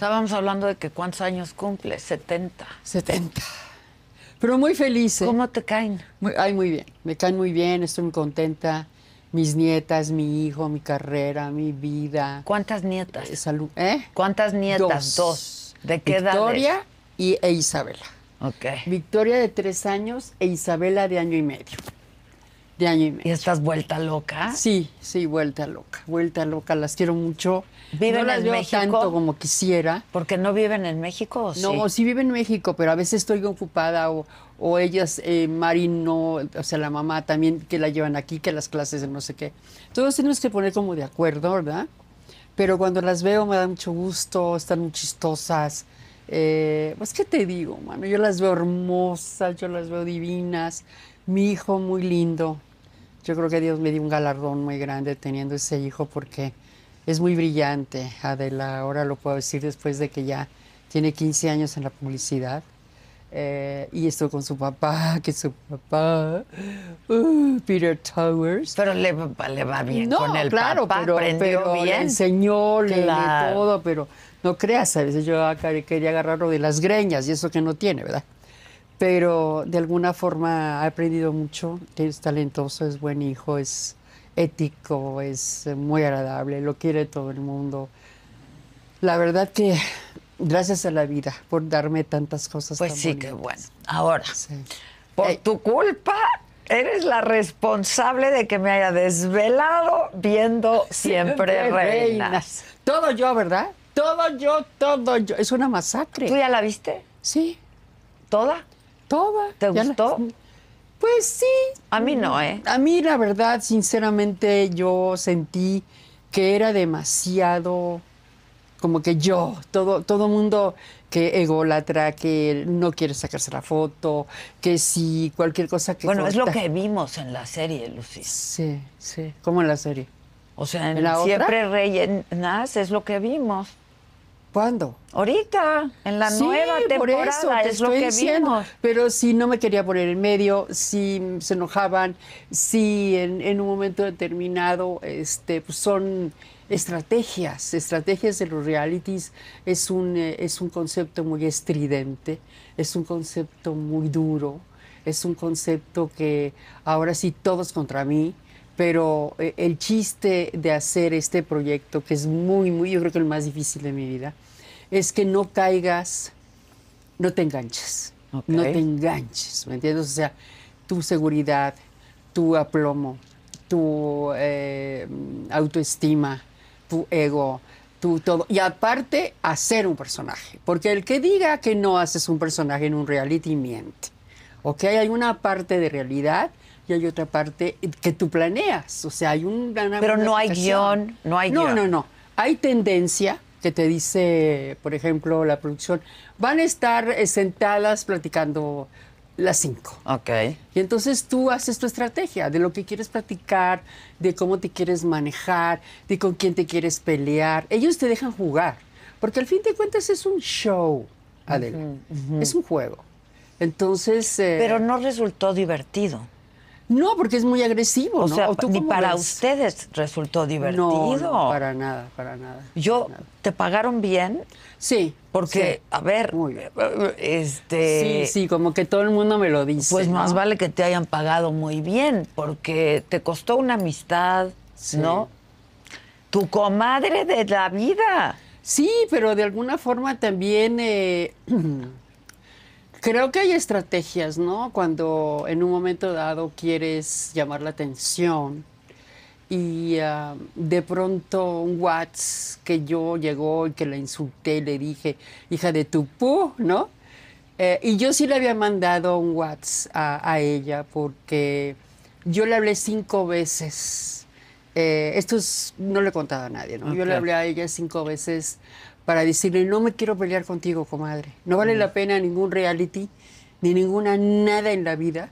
Estábamos hablando de que cuántos años cumple, 70. 70. Pero muy feliz. ¿eh? ¿Cómo te caen? ay, muy bien. Me caen muy bien, estoy muy contenta. Mis nietas, mi hijo, mi carrera, mi vida. ¿Cuántas nietas? De eh, salud. ¿Eh? ¿Cuántas nietas? Dos. ¿De qué edad? Victoria e Isabela. Ok. Victoria de tres años e Isabela de año y medio y estás vuelta loca? Sí, sí, vuelta loca, vuelta loca. Las quiero mucho. ¿Viven no las veo tanto como quisiera. ¿Porque no viven en México? No, sí viven en México, pero a veces estoy ocupada o, o ellas, eh, Mari no, o sea, la mamá también que la llevan aquí, que las clases de no sé qué. Todos tenemos que poner como de acuerdo, ¿verdad? Pero cuando las veo me da mucho gusto, están muy chistosas. Eh, pues, ¿qué te digo, mano? Yo las veo hermosas, yo las veo divinas. Mi hijo muy lindo, yo creo que Dios me dio un galardón muy grande teniendo ese hijo porque es muy brillante. Adela, ahora lo puedo decir después de que ya tiene 15 años en la publicidad. Eh, y esto con su papá, que su papá, uh, Peter Towers. Pero le, va bien con el claro, papá, pero, bien. le enseñó, le, dio todo, pero no creas, a veces yo quería agarrarlo de las greñas y eso que no tiene, ¿verdad? pero de alguna forma ha aprendido mucho. Es talentoso, es buen hijo, es ético, es eh, muy agradable, lo quiere todo el mundo. La verdad que gracias a la vida por darme tantas cosas. Pues sí, bueno. Ahora, por eh, tu culpa, eres la responsable de que me haya desvelado viendo siempre, reinas. Todo yo, ¿verdad? Todo yo, todo yo. Es una masacre. ¿Tú ya la viste? Sí. ¿Toda? ¿Te gustó? Pues sí. A mí no, ¿eh? A mí la verdad, sinceramente, yo sentí que era demasiado como que yo, todo todo mundo que ególatra, que no quiere sacarse la foto, que si cualquier cosa que Bueno, es lo que vimos en la serie, Lucis. Sí, sí, ¿Cómo en la serie. O sea, en, Siempre Rellenas es lo que vimos. ¿Cuándo? Ahorita, en la nueva temporada, es lo que diciendo. Pero si no me quería poner en medio, si se enojaban, si en, un momento determinado, este, pues son estrategias, estrategias de los realities es un, eh, es un concepto muy estridente, es un concepto muy duro, es un concepto que ahora sí todos contra mí, pero eh, el chiste de hacer este proyecto, que es muy, muy, yo creo que el más difícil de mi vida, es que no caigas, no te enganches, no te enganches, ¿me entiendes? O sea, tu seguridad, tu aplomo, tu eh, autoestima, tu ego, tu todo. Y aparte, hacer un personaje, porque el que diga que no haces un personaje en un reality miente, ¿ok? Hay una parte de realidad y hay otra parte que tú planeas. O sea, hay un Pero no hay guión, no hay no, No, no, Hay tendencia que te dice, por ejemplo, la producción, van a estar eh, sentadas platicando las cinco. Ok. Y entonces tú haces tu estrategia de lo que quieres platicar, de cómo te quieres manejar, de con quién te quieres pelear. Ellos te dejan jugar, porque al fin de cuentas es un show, Adela. Es un juego. Entonces... Eh, Pero no resultó divertido. No, porque es muy agresivo. ¿no? para ustedes resultó divertido. No, no, para nada, para nada. Yo, ¿te pagaron bien? Sí. Porque, a ver, este... Sí, sí, como que todo el mundo me lo dice. Pues más vale que te hayan pagado muy bien, porque te costó una amistad, ¿no? Tu comadre de la vida. Sí, pero de alguna forma también... Eh, Creo que hay estrategias, ¿no? Cuando en un momento dado quieres llamar la atención y ah, de pronto un Watts que yo llegó y que la insulté le dije, hija de tu pu, ¿no? Eh, y yo sí le había mandado un WhatsApp a, ella porque yo le hablé cinco veces. Eh, esto es, no le he contado a nadie, ¿no? Yo le hablé a ella cinco veces para decirle, no me quiero pelear contigo, comadre. No vale la pena ningún reality, ni ninguna nada en la vida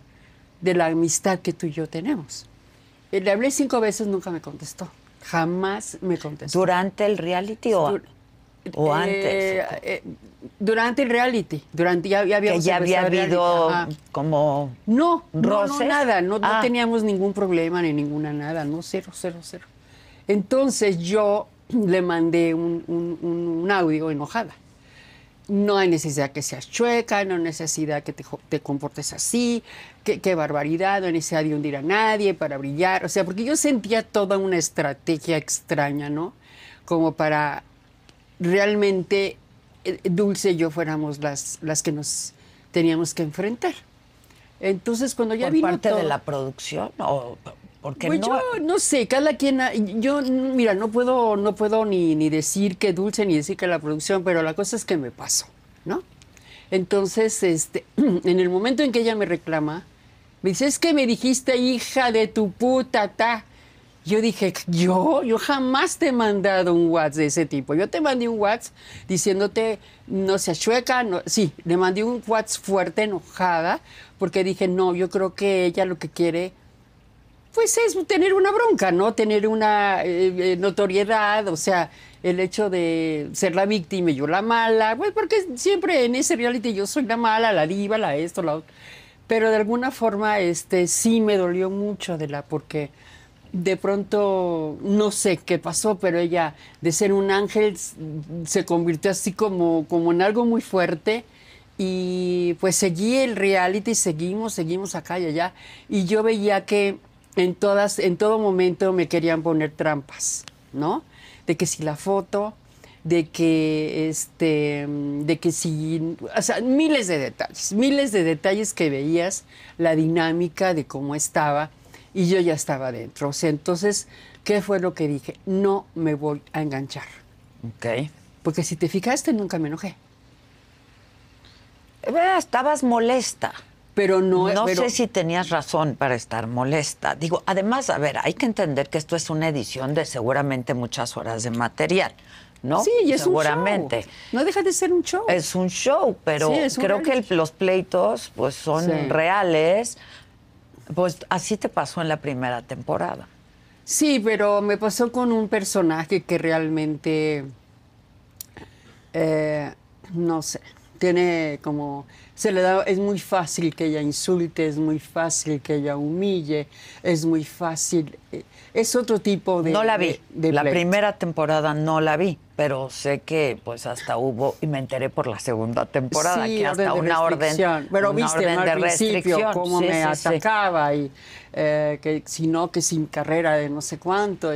de la amistad que tú y yo tenemos. Eh, le hablé cinco veces, nunca me contestó. Jamás me contestó. ¿Durante el reality o, eh, antes? Eh, durante el reality. Durante, ya, había ya había habido como. No, no, nada. No, no, ah. teníamos ningún problema ni ninguna nada. No, cero, cero, cero. Entonces yo le mandé un, audio enojada. No hay necesidad que seas chueca, no hay necesidad que te, comportes así, qué barbaridad, no hay necesidad de hundir a nadie para brillar. O sea, porque yo sentía toda una estrategia extraña, ¿no? Como para realmente eh, Dulce y yo fuéramos las, las que nos teníamos que enfrentar. Entonces, cuando ya ¿Por parte de la producción o pues yo no sé, cada quien, yo mira, no puedo, no puedo ni, ni decir que dulce ni decir que la producción, pero la cosa es que me pasó, ¿no? Entonces, este, en el momento en que ella me reclama, me dice, es que me dijiste hija de tu puta, ta. Yo dije, yo, yo jamás te he mandado un WhatsApp de ese tipo. Yo te mandé un WhatsApp diciéndote, no se achueca, no. sí, le mandé un WhatsApp fuerte, enojada, porque dije, no, yo creo que ella lo que quiere pues es tener una bronca, ¿no? Tener una eh, eh, notoriedad, o sea, el hecho de ser la víctima y yo la mala, pues porque siempre en ese reality yo soy la mala, la diva, la esto, la otra, Pero de alguna forma, este, sí me dolió mucho de la, porque de pronto, no sé qué pasó, pero ella de ser un ángel se convirtió así como, como en algo muy fuerte. Y pues seguí el reality, seguimos, seguimos acá y allá. Y yo veía que en, todas, en todo momento me querían poner trampas, ¿no? De que si la foto, de que este de que si o sea, miles de detalles, miles de detalles que veías la dinámica de cómo estaba y yo ya estaba dentro. O sea, entonces, ¿qué fue lo que dije? No me voy a enganchar. Ok. Porque si te fijaste nunca me enojé. Eh, estabas molesta pero no... No sé si tenías razón para estar molesta. Digo, además, a ver, hay que entender que esto es una edición de seguramente muchas horas de material. ¿no? Sí, y es Seguramente. No deja de ser un show. Es un show, pero creo que los pleitos pues son reales. Pues así te pasó en la primera temporada. Sí, pero me pasó con un personaje que realmente eh, no sé tiene como se le da es muy fácil que ella insulte, es muy fácil que ella humille, es muy fácil eh, es otro tipo de No la vi. De, la primera temporada no la vi, pero sé que pues hasta hubo y me enteré por la segunda temporada que hasta una orden pero viste orden de principio cómo me atacaba y eh, que si que sin carrera de no sé cuánto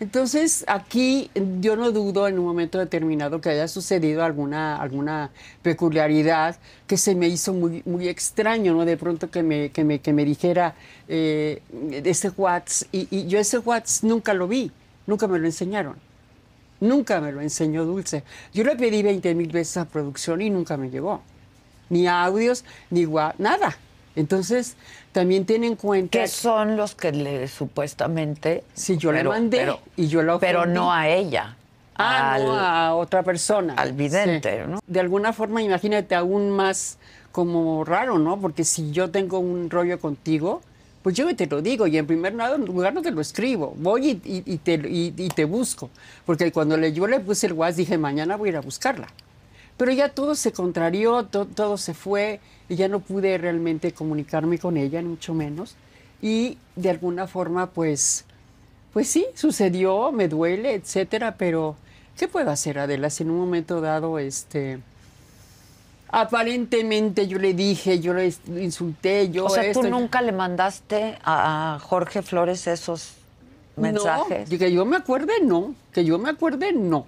entonces, aquí yo no dudo en un momento determinado que haya sucedido alguna, alguna peculiaridad que se me hizo muy, muy extraño, ¿no? De pronto que me, dijera eh, ese Watts, y, yo ese Watts nunca lo vi, nunca me lo enseñaron. Nunca me lo enseñó Dulce. Yo le pedí 20 mil veces a producción y nunca me llegó. Ni audios, ni nada. Entonces, también tiene en cuenta... Que son los que le supuestamente... Sí, yo le mandé y yo lo Pero no a ella. Ah, a otra persona. Al vidente, ¿no? De alguna forma, imagínate, aún más como raro, ¿no? Porque si yo tengo un rollo contigo, pues yo te lo digo y en primer lugar no te lo escribo, voy y, te, y te, busco, porque cuando le, yo le puse el WhatsApp dije, mañana voy a ir a buscarla. Pero ya todo se contrarió, todo se fue y ya no pude realmente comunicarme con ella, ni mucho menos. Y de alguna forma, pues, pues sí, sucedió, me duele, etcétera, pero ¿qué puedo hacer, Adela? en un momento dado, este, aparentemente yo le dije, yo le insulté, yo. O sea, tú nunca le mandaste a Jorge Flores esos mensajes. No, que yo me acuerde, no. Que yo me acuerde, no.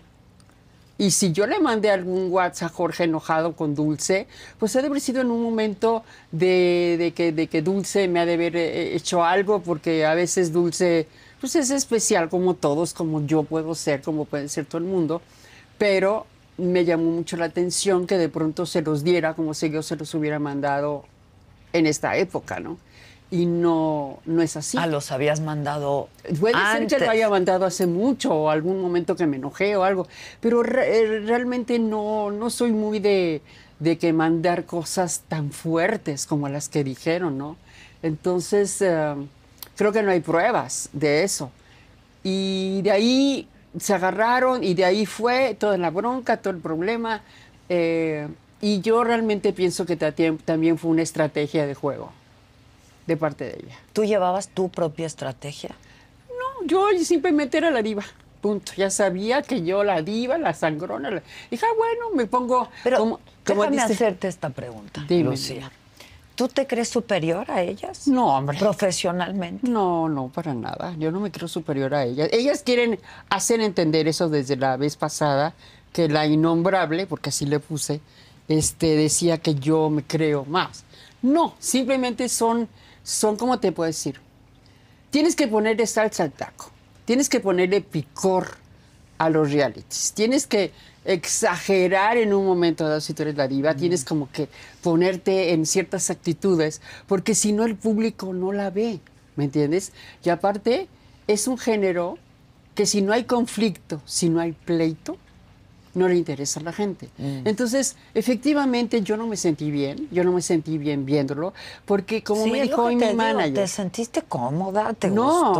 Y si yo le mandé algún WhatsApp a Jorge enojado con Dulce, pues ha de haber sido en un momento de, que, de que Dulce me ha de haber eh, hecho algo, porque a veces Dulce pues es especial como todos, como yo puedo ser, como puede ser todo el mundo, pero me llamó mucho la atención que de pronto se los diera como si yo se los hubiera mandado en esta época, ¿no? y no, no es así. Ah, los habías mandado. Puede ser que lo haya mandado hace mucho o algún momento que me enojé o algo, pero eh, realmente no, no soy muy de, que mandar cosas tan fuertes como las que dijeron, ¿no? Entonces, eh, creo que no hay pruebas de eso. Y de ahí se agarraron y de ahí fue toda la bronca, todo el problema. Eh, y yo realmente pienso que también fue una estrategia de juego de parte de ella. ¿Tú llevabas tu propia estrategia? No, yo simplemente era la diva. Punto. Ya sabía que yo la diva, la sangrona. La... Dije, ah, bueno, me pongo. Pero como, déjame hacerte esta pregunta, Dime, ¿Tú te crees superior a ellas? No, hombre. ¿Profesionalmente? No, no, para nada. Yo no me creo superior a ellas. Ellas quieren hacer entender eso desde la vez pasada, que la innombrable, porque así le puse, este, decía que yo me creo más. No, simplemente son son como te puedo decir. Tienes que ponerle salsa al taco, tienes que ponerle picor a los realities, tienes que exagerar en un momento dado si tú eres la diva, tienes mm. como que ponerte en ciertas actitudes, porque si no el público no la ve, ¿me entiendes? Y aparte es un género que si no hay conflicto, si no hay pleito, no le interesa la gente. Mm. Entonces, efectivamente, yo no me sentí bien, yo no me sentí bien viéndolo, porque como me dijo hoy mi manager... ¿Te sentiste cómoda? ¿Te no, gustó?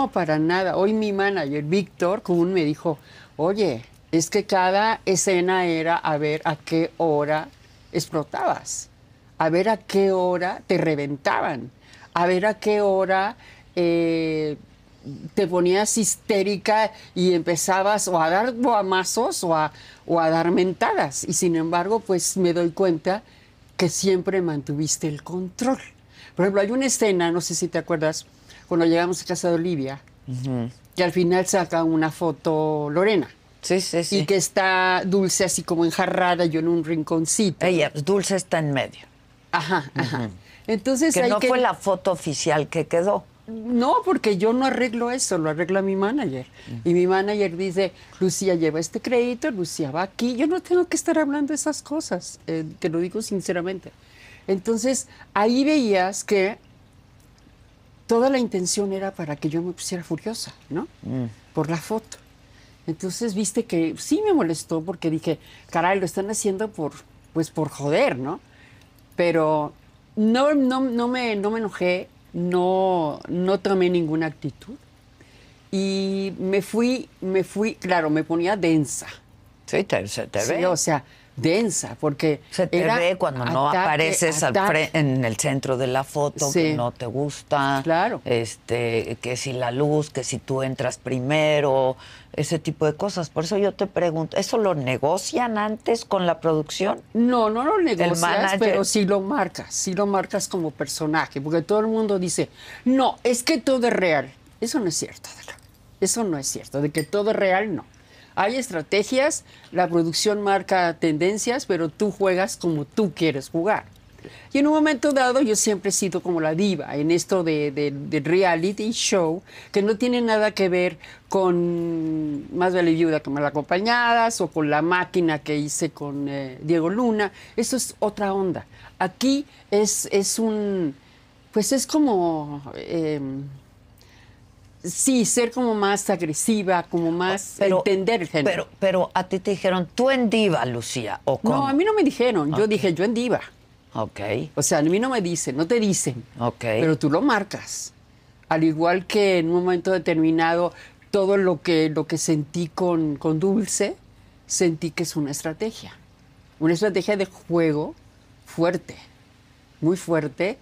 No, para nada. Hoy mi manager, Víctor Kuhn, me dijo, oye, es que cada escena era a ver a qué hora explotabas, a ver a qué hora te reventaban, a ver a qué hora... Eh, te ponías histérica y empezabas o a dar boamazos o a, o a dar mentadas. Y sin embargo, pues me doy cuenta que siempre mantuviste el control. Por ejemplo, hay una escena, no sé si te acuerdas, cuando llegamos a casa de Olivia, que al final saca una foto Lorena. Sí, sí, sí. Y que está Dulce así como enjarrada, yo en un rinconcito. Ella, pues, Dulce está en medio. Ajá, ajá. Entonces que no fue la foto oficial que quedó. No, porque yo no arreglo eso, lo arregla mi manager. Mm. Y mi manager dice, Lucía lleva este crédito, Lucía va aquí. Yo no tengo que estar hablando esas cosas, eh, te lo digo sinceramente. Entonces, ahí veías que toda la intención era para que yo me pusiera furiosa, ¿no? Mm. Por la foto. Entonces, viste que sí me molestó porque dije, caray, lo están haciendo por, pues, por joder, ¿no? Pero no, no, no, me, no me enojé, no, no tomé ninguna actitud y me fui, me fui, claro, me ponía densa. Sí, te, te sí, o sea, densa, porque... Se te ve cuando no apareces en el centro de la foto, que no te gusta, claro. este, que si la luz, que si tú entras primero, ese tipo de cosas. Por eso yo te pregunto, ¿eso lo negocian antes con la producción? No, no lo negocias, pero si lo marcas, si lo marcas como personaje, porque todo el mundo dice, no, es que todo es real. Eso no es cierto, Eso no es cierto, de que todo es real, no. Hay estrategias, la producción marca tendencias, pero tú juegas como tú quieres jugar. Y en un momento dado yo siempre he sido como la diva en esto de, reality show, que no tiene nada que ver con Más vale viuda que mal acompañadas o con la máquina que hice con eh, Diego Luna. Eso es otra onda. Aquí es, es un, pues es como... Em, Sí, ser como más agresiva, como más oh, entender el género. Pero, a ti te dijeron, tú en diva, Lucía, o cómo? No, a mí no me dijeron, yo dije, yo en diva. Ok. O sea, a mí no me dicen, no te dicen. Ok. Pero tú lo marcas. Al igual que en un momento determinado, todo lo que, lo que sentí con Dulce, sentí que es una estrategia. Una estrategia de juego fuerte, muy fuerte,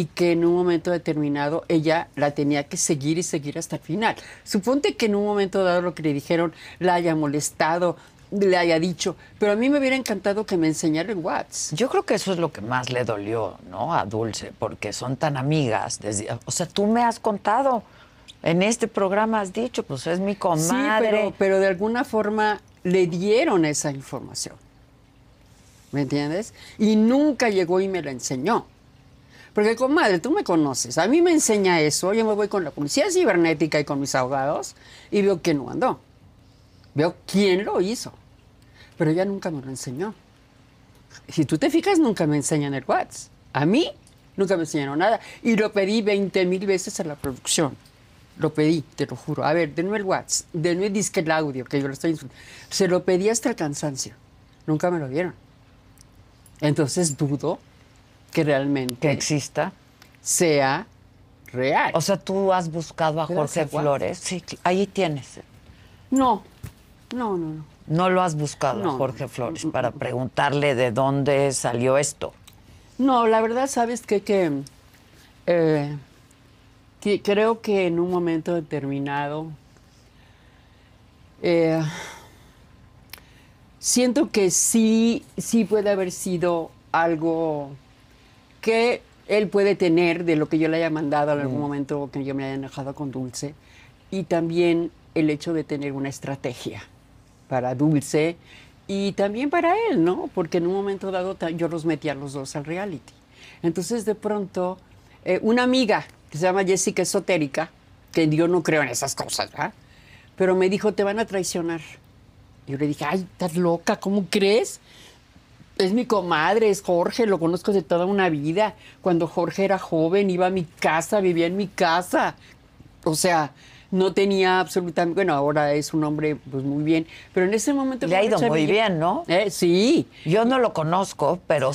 y que en un momento determinado ella la tenía que seguir y seguir hasta el final. Suponte que en un momento dado lo que le dijeron la haya molestado, le haya dicho, pero a mí me hubiera encantado que me enseñara el Watts. Yo creo que eso es lo que más le dolió, ¿no? A Dulce, porque son tan amigas. Desde, o sea, tú me has contado, en este programa has dicho, pues es mi comadre. pero de alguna forma le dieron esa información. ¿Me entiendes? Y nunca llegó y me la enseñó. Porque, comadre, tú me conoces. A mí me enseña eso. Yo me voy con la policía cibernética y con mis abogados y veo que no andó. Veo quién lo hizo. Pero ella nunca me lo enseñó. Si tú te fijas, nunca me enseñan el WhatsApp. A mí nunca me enseñaron nada. Y lo pedí 20 mil veces a la producción. Lo pedí, te lo juro. A ver, denme el WhatsApp, denme el disque el audio, que yo lo estoy insultando. Se lo pedí hasta el cansancio. Nunca me lo dieron. Entonces dudo que realmente que exista sea real. O sea, tú has buscado a Jorge Flores. Sí, ahí tienes. No, no, no, no. No lo has buscado a Jorge Flores para preguntarle de dónde salió esto. No, la verdad, sabes que, eh, que, creo que en un momento determinado eh, siento que sí, sí puede haber sido algo que él puede tener de lo que yo le haya mandado en algún mm. momento o que yo me haya enojado con Dulce. Y también el hecho de tener una estrategia para Dulce y también para él, ¿no? Porque en un momento dado yo los metí a los dos al reality. Entonces, de pronto, eh, una amiga que se llama Jessica Esotérica, que yo no creo en esas cosas, ¿verdad? Pero me dijo, te van a traicionar. Yo le dije, ay, estás loca, ¿cómo crees? Es mi comadre, es Jorge, lo conozco de toda una vida. Cuando Jorge era joven, iba a mi casa, vivía en mi casa. O sea, no tenía absolutamente, bueno, ahora es un hombre pues muy bien, pero en ese momento... Le ha ido muy bien, ¿no? Eh, sí. Yo no lo conozco, pero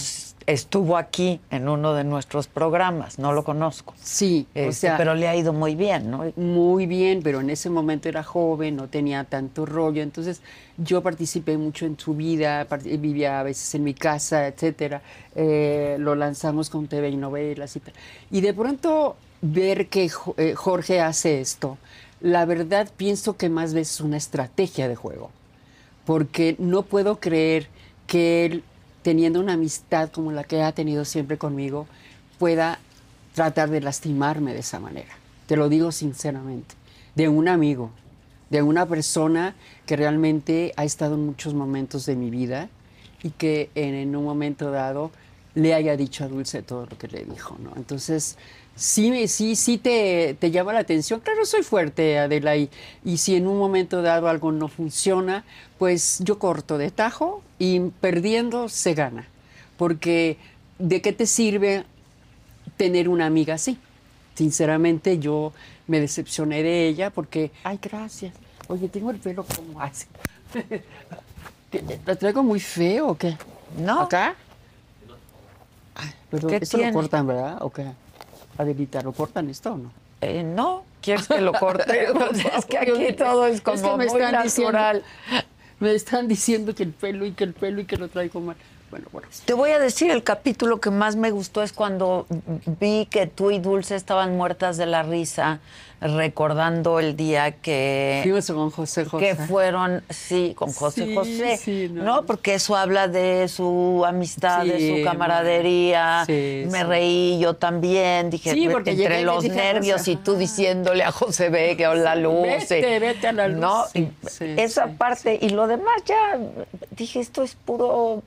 estuvo aquí en uno de nuestros programas, no lo conozco. Sí, o este, sea, pero le ha ido muy bien, ¿no? Muy bien, pero en ese momento era joven, no tenía tanto rollo, entonces yo participé mucho en su vida, vivía a veces en mi casa, etcétera. Eh, lo lanzamos con TV y novelas y Y de pronto ver que eh, Jorge hace esto, la verdad pienso que más veces es una estrategia de juego, porque no puedo creer que él teniendo una amistad como la que ha tenido siempre conmigo, pueda tratar de lastimarme de esa manera. Te lo digo sinceramente, de un amigo, de una persona que realmente ha estado en muchos momentos de mi vida y que en, un momento dado le haya dicho a Dulce todo lo que le dijo, ¿no? Entonces, sí, sí, sí te, te, llama la atención. Claro, soy fuerte, Adela, y, si en un momento dado algo no funciona, pues yo corto de tajo y perdiendo se gana. Porque ¿de qué te sirve tener una amiga así? Sinceramente yo me decepcioné de ella porque, ay, gracias. Oye, tengo el pelo como así. ¿La traigo muy feo o qué? No. ¿Acá? ¿Qué ah, lo cortan, ¿verdad? ¿O Adelita, ¿lo cortan esto o no? Eh, no, ¿quieres que lo corte? es que aquí todo es como muy me están diciendo que el pelo y que el pelo y que lo traigo mal. Te voy a decir, el capítulo que más me gustó es cuando vi que tú y Dulce estaban muertas de la risa recordando el día que José que fueron sí con José José no. porque eso habla de su amistad de su camaradería me reí yo también dije entre los nervios y tú diciéndole a José B. que la luz vete, vete a la luz esa parte y lo demás ya dije esto es puro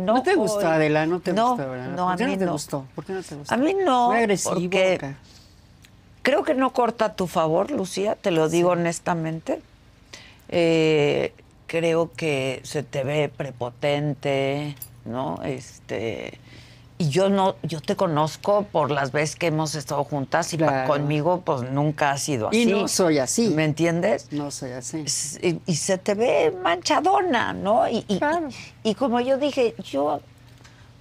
¿No te gustó, Adela? ¿No te gusta, verdad? No, a mí no. ¿Por qué no te gustó? A mí no. Porque creo que no corta a tu favor, Lucía, te lo digo honestamente. Eh, creo que se te ve prepotente, ¿no? Este y yo no, yo te conozco por las veces que hemos estado juntas y conmigo pues nunca ha sido así. Y no soy así. ¿Me entiendes? No soy así. Y, se te ve manchadona, ¿no? y, y como yo dije, yo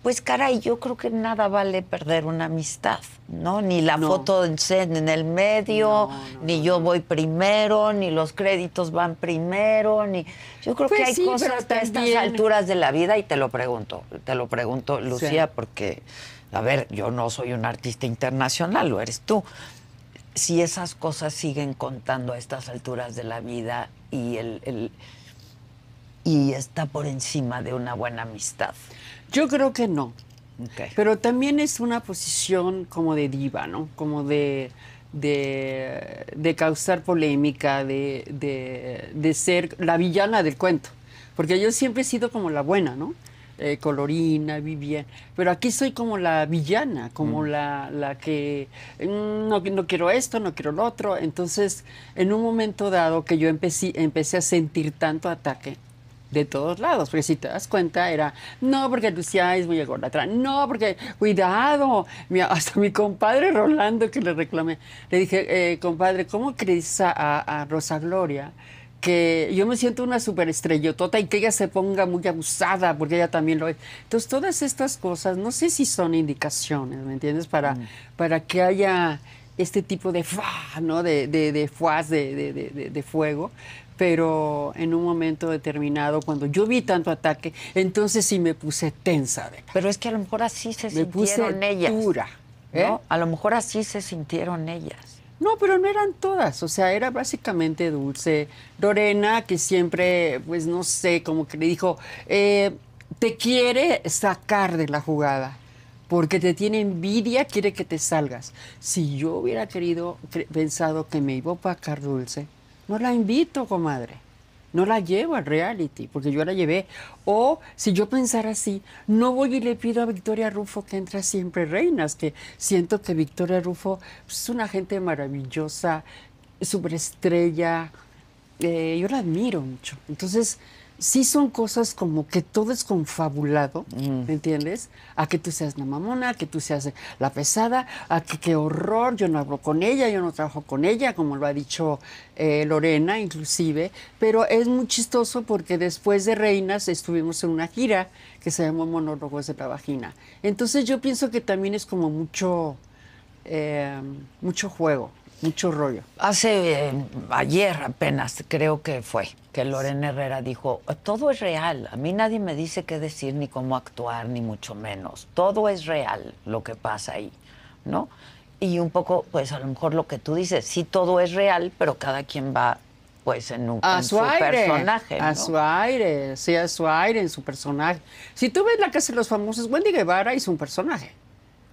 pues caray, yo creo que nada vale perder una amistad, ¿no? Ni la foto en, el medio, ni yo voy primero, ni los créditos van primero, ni yo creo que pues hay cosas a estas alturas de la vida y te lo pregunto, te lo pregunto, Lucía, porque a ver, yo no soy un artista internacional, lo eres tú. Si esas cosas siguen contando a estas alturas de la vida y el y está por encima de una buena amistad. Yo creo que no. Pero también es una posición como de diva, ¿no? Como de, de, causar polémica, de, de, ser la villana del cuento. Porque yo siempre he sido como la buena, ¿no? Eh, colorina, vivía, Pero aquí soy como la villana, como mm. la, la, que mm, no, no, quiero esto, no quiero lo otro. Entonces, en un momento dado que yo empecé, empecé a sentir tanto ataque, de todos lados, porque si te das cuenta era, no, porque Lucía es muy atrás no, porque cuidado, hasta mi compadre Rolando que le reclamé, le dije, eh, compadre, ¿cómo crees a, Rosa Gloria? Que yo me siento una superestrellotota y que ella se ponga muy abusada, porque ella también lo es. Entonces, todas estas cosas, no sé si son indicaciones, ¿me entiendes? Para, mm. para que haya este tipo de fa, ¿no? De, de, de fuego, pero en un momento determinado, cuando yo vi tanto ataque, entonces sí me puse tensa. Pero es que a lo mejor así se sintieron puse ellas. Dura, ¿eh? A lo mejor así se sintieron ellas. No, pero no eran todas, o sea, era básicamente Dulce. Lorena, que siempre, pues no sé, como que le dijo, eh, te quiere sacar de la jugada, porque te tiene envidia, quiere que te salgas. Si yo hubiera querido, pensado que me iba a pagar Dulce, no la invito, comadre. No la llevo al reality, porque yo la llevé. O si yo pensara así, no voy y le pido a Victoria Rufo que entre siempre reinas, que siento que Victoria Rufo es una gente maravillosa, superestrella. Eh, yo la admiro mucho. Entonces, sí son cosas como que todo es confabulado, ¿me entiendes? A que tú seas la mamona, a que tú seas la pesada, a que qué horror, yo no hablo con ella, yo no trabajo con ella, como lo ha dicho eh, Lorena inclusive, pero es muy chistoso porque después de Reinas estuvimos en una gira que se llamó Monólogos de la Vagina. Entonces yo pienso que también es como mucho, eh, mucho juego. Mucho rollo. Hace eh, ayer apenas, creo que fue, que Lorena Herrera dijo, todo es real, a mí nadie me dice qué decir, ni cómo actuar, ni mucho menos. Todo es real lo que pasa ahí, ¿no? Y un poco, pues a lo mejor lo que tú dices, sí todo es real, pero cada quien va pues en, un, su, personaje. A su aire, sí, a su aire, en su personaje. Si tú ves la casa de los famosos, Wendy Guevara hizo un personaje.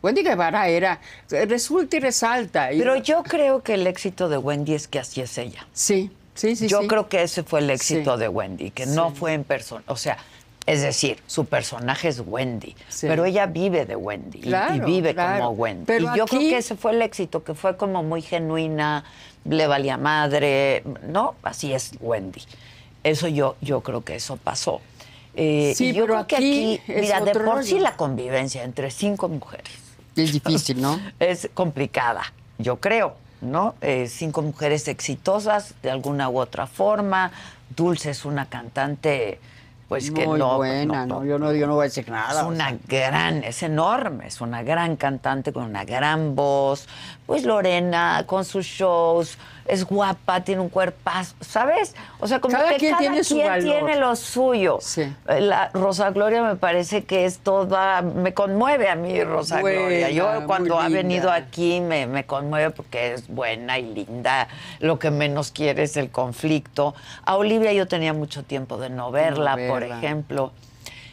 Wendy Guevara era, resulta y resalta. Pero yo creo que el éxito de Wendy es que así es ella. Sí, sí, sí. Yo creo que ese fue el éxito de Wendy, que no fue en persona, o sea, es decir, su personaje es Wendy, pero ella vive de Wendy y, vive como Wendy. y yo creo que ese fue el éxito, que fue como muy genuina, le valía madre, ¿no? Así es Wendy. Eso yo, yo creo que eso pasó. Eh, sí, y yo creo que aquí, mira, de por sí la convivencia entre cinco mujeres es difícil, ¿no? es complicada, yo creo, ¿no? Eh, cinco mujeres exitosas de alguna u otra forma. Dulce es una cantante pues que no, pues, buena, no, yo no, yo no voy a decir nada. Es una gran, es enorme, es una gran cantante con una gran voz. Pues Lorena con sus shows, es guapa, tiene un cuerpazo, ¿sabes? O sea, como cada quien tiene quien su tiene lo suyo. La Rosa Gloria me parece que es toda, me conmueve a mí Rosa Gloria. Yo cuando ha venido aquí me, conmueve porque es buena y linda. Lo que menos quiere es el conflicto. A Olivia yo tenía mucho tiempo de no verla, por ejemplo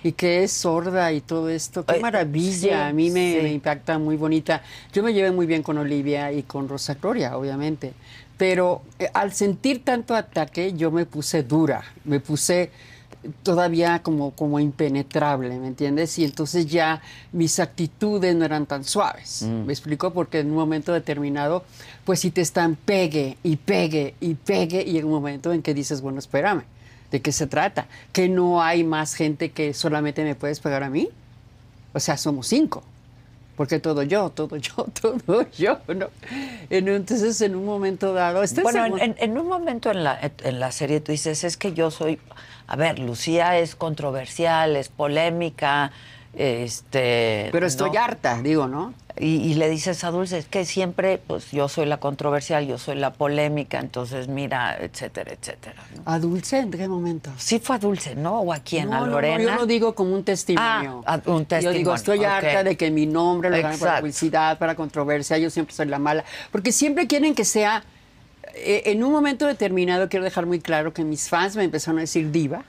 y que es sorda y todo esto. Qué eh, maravilla, a mí me, me, impacta muy bonita. Yo me llevé muy bien con Olivia y con Rosa Gloria, obviamente. Pero eh, al sentir tanto ataque, yo me puse dura, me puse todavía como, impenetrable, ¿me entiendes? Y entonces ya mis actitudes no eran tan suaves. Mm. ¿Me explico? Porque en un momento determinado, pues si te están pegue y pegue y pegue, y en un momento en que dices, bueno, espérame, ¿de qué se trata? Que no hay más gente que solamente me puedes pegar a mí. O sea, somos cinco porque todo yo, todo yo, todo yo, ¿no? Entonces, en un momento dado... bueno, en, un momento en la, en la serie tú dices, es que yo soy... A ver, Lucía es controversial, es polémica, este, Pero estoy harta, digo, ¿no? Y, le dices a Dulce, es que siempre, pues yo soy la controversial, yo soy la polémica, entonces mira, etcétera, etcétera. ¿A Dulce en qué momento? Sí fue a Dulce, ¿no? ¿O a quién? ¿A Lorena? No, yo lo digo como un testimonio. Ah, un testimonio. Yo digo, estoy harta de que mi nombre lo hagan para publicidad, para controversia, yo siempre soy la mala. Porque siempre quieren que sea... Eh, en un momento determinado quiero dejar muy claro que mis fans me empezaron a decir diva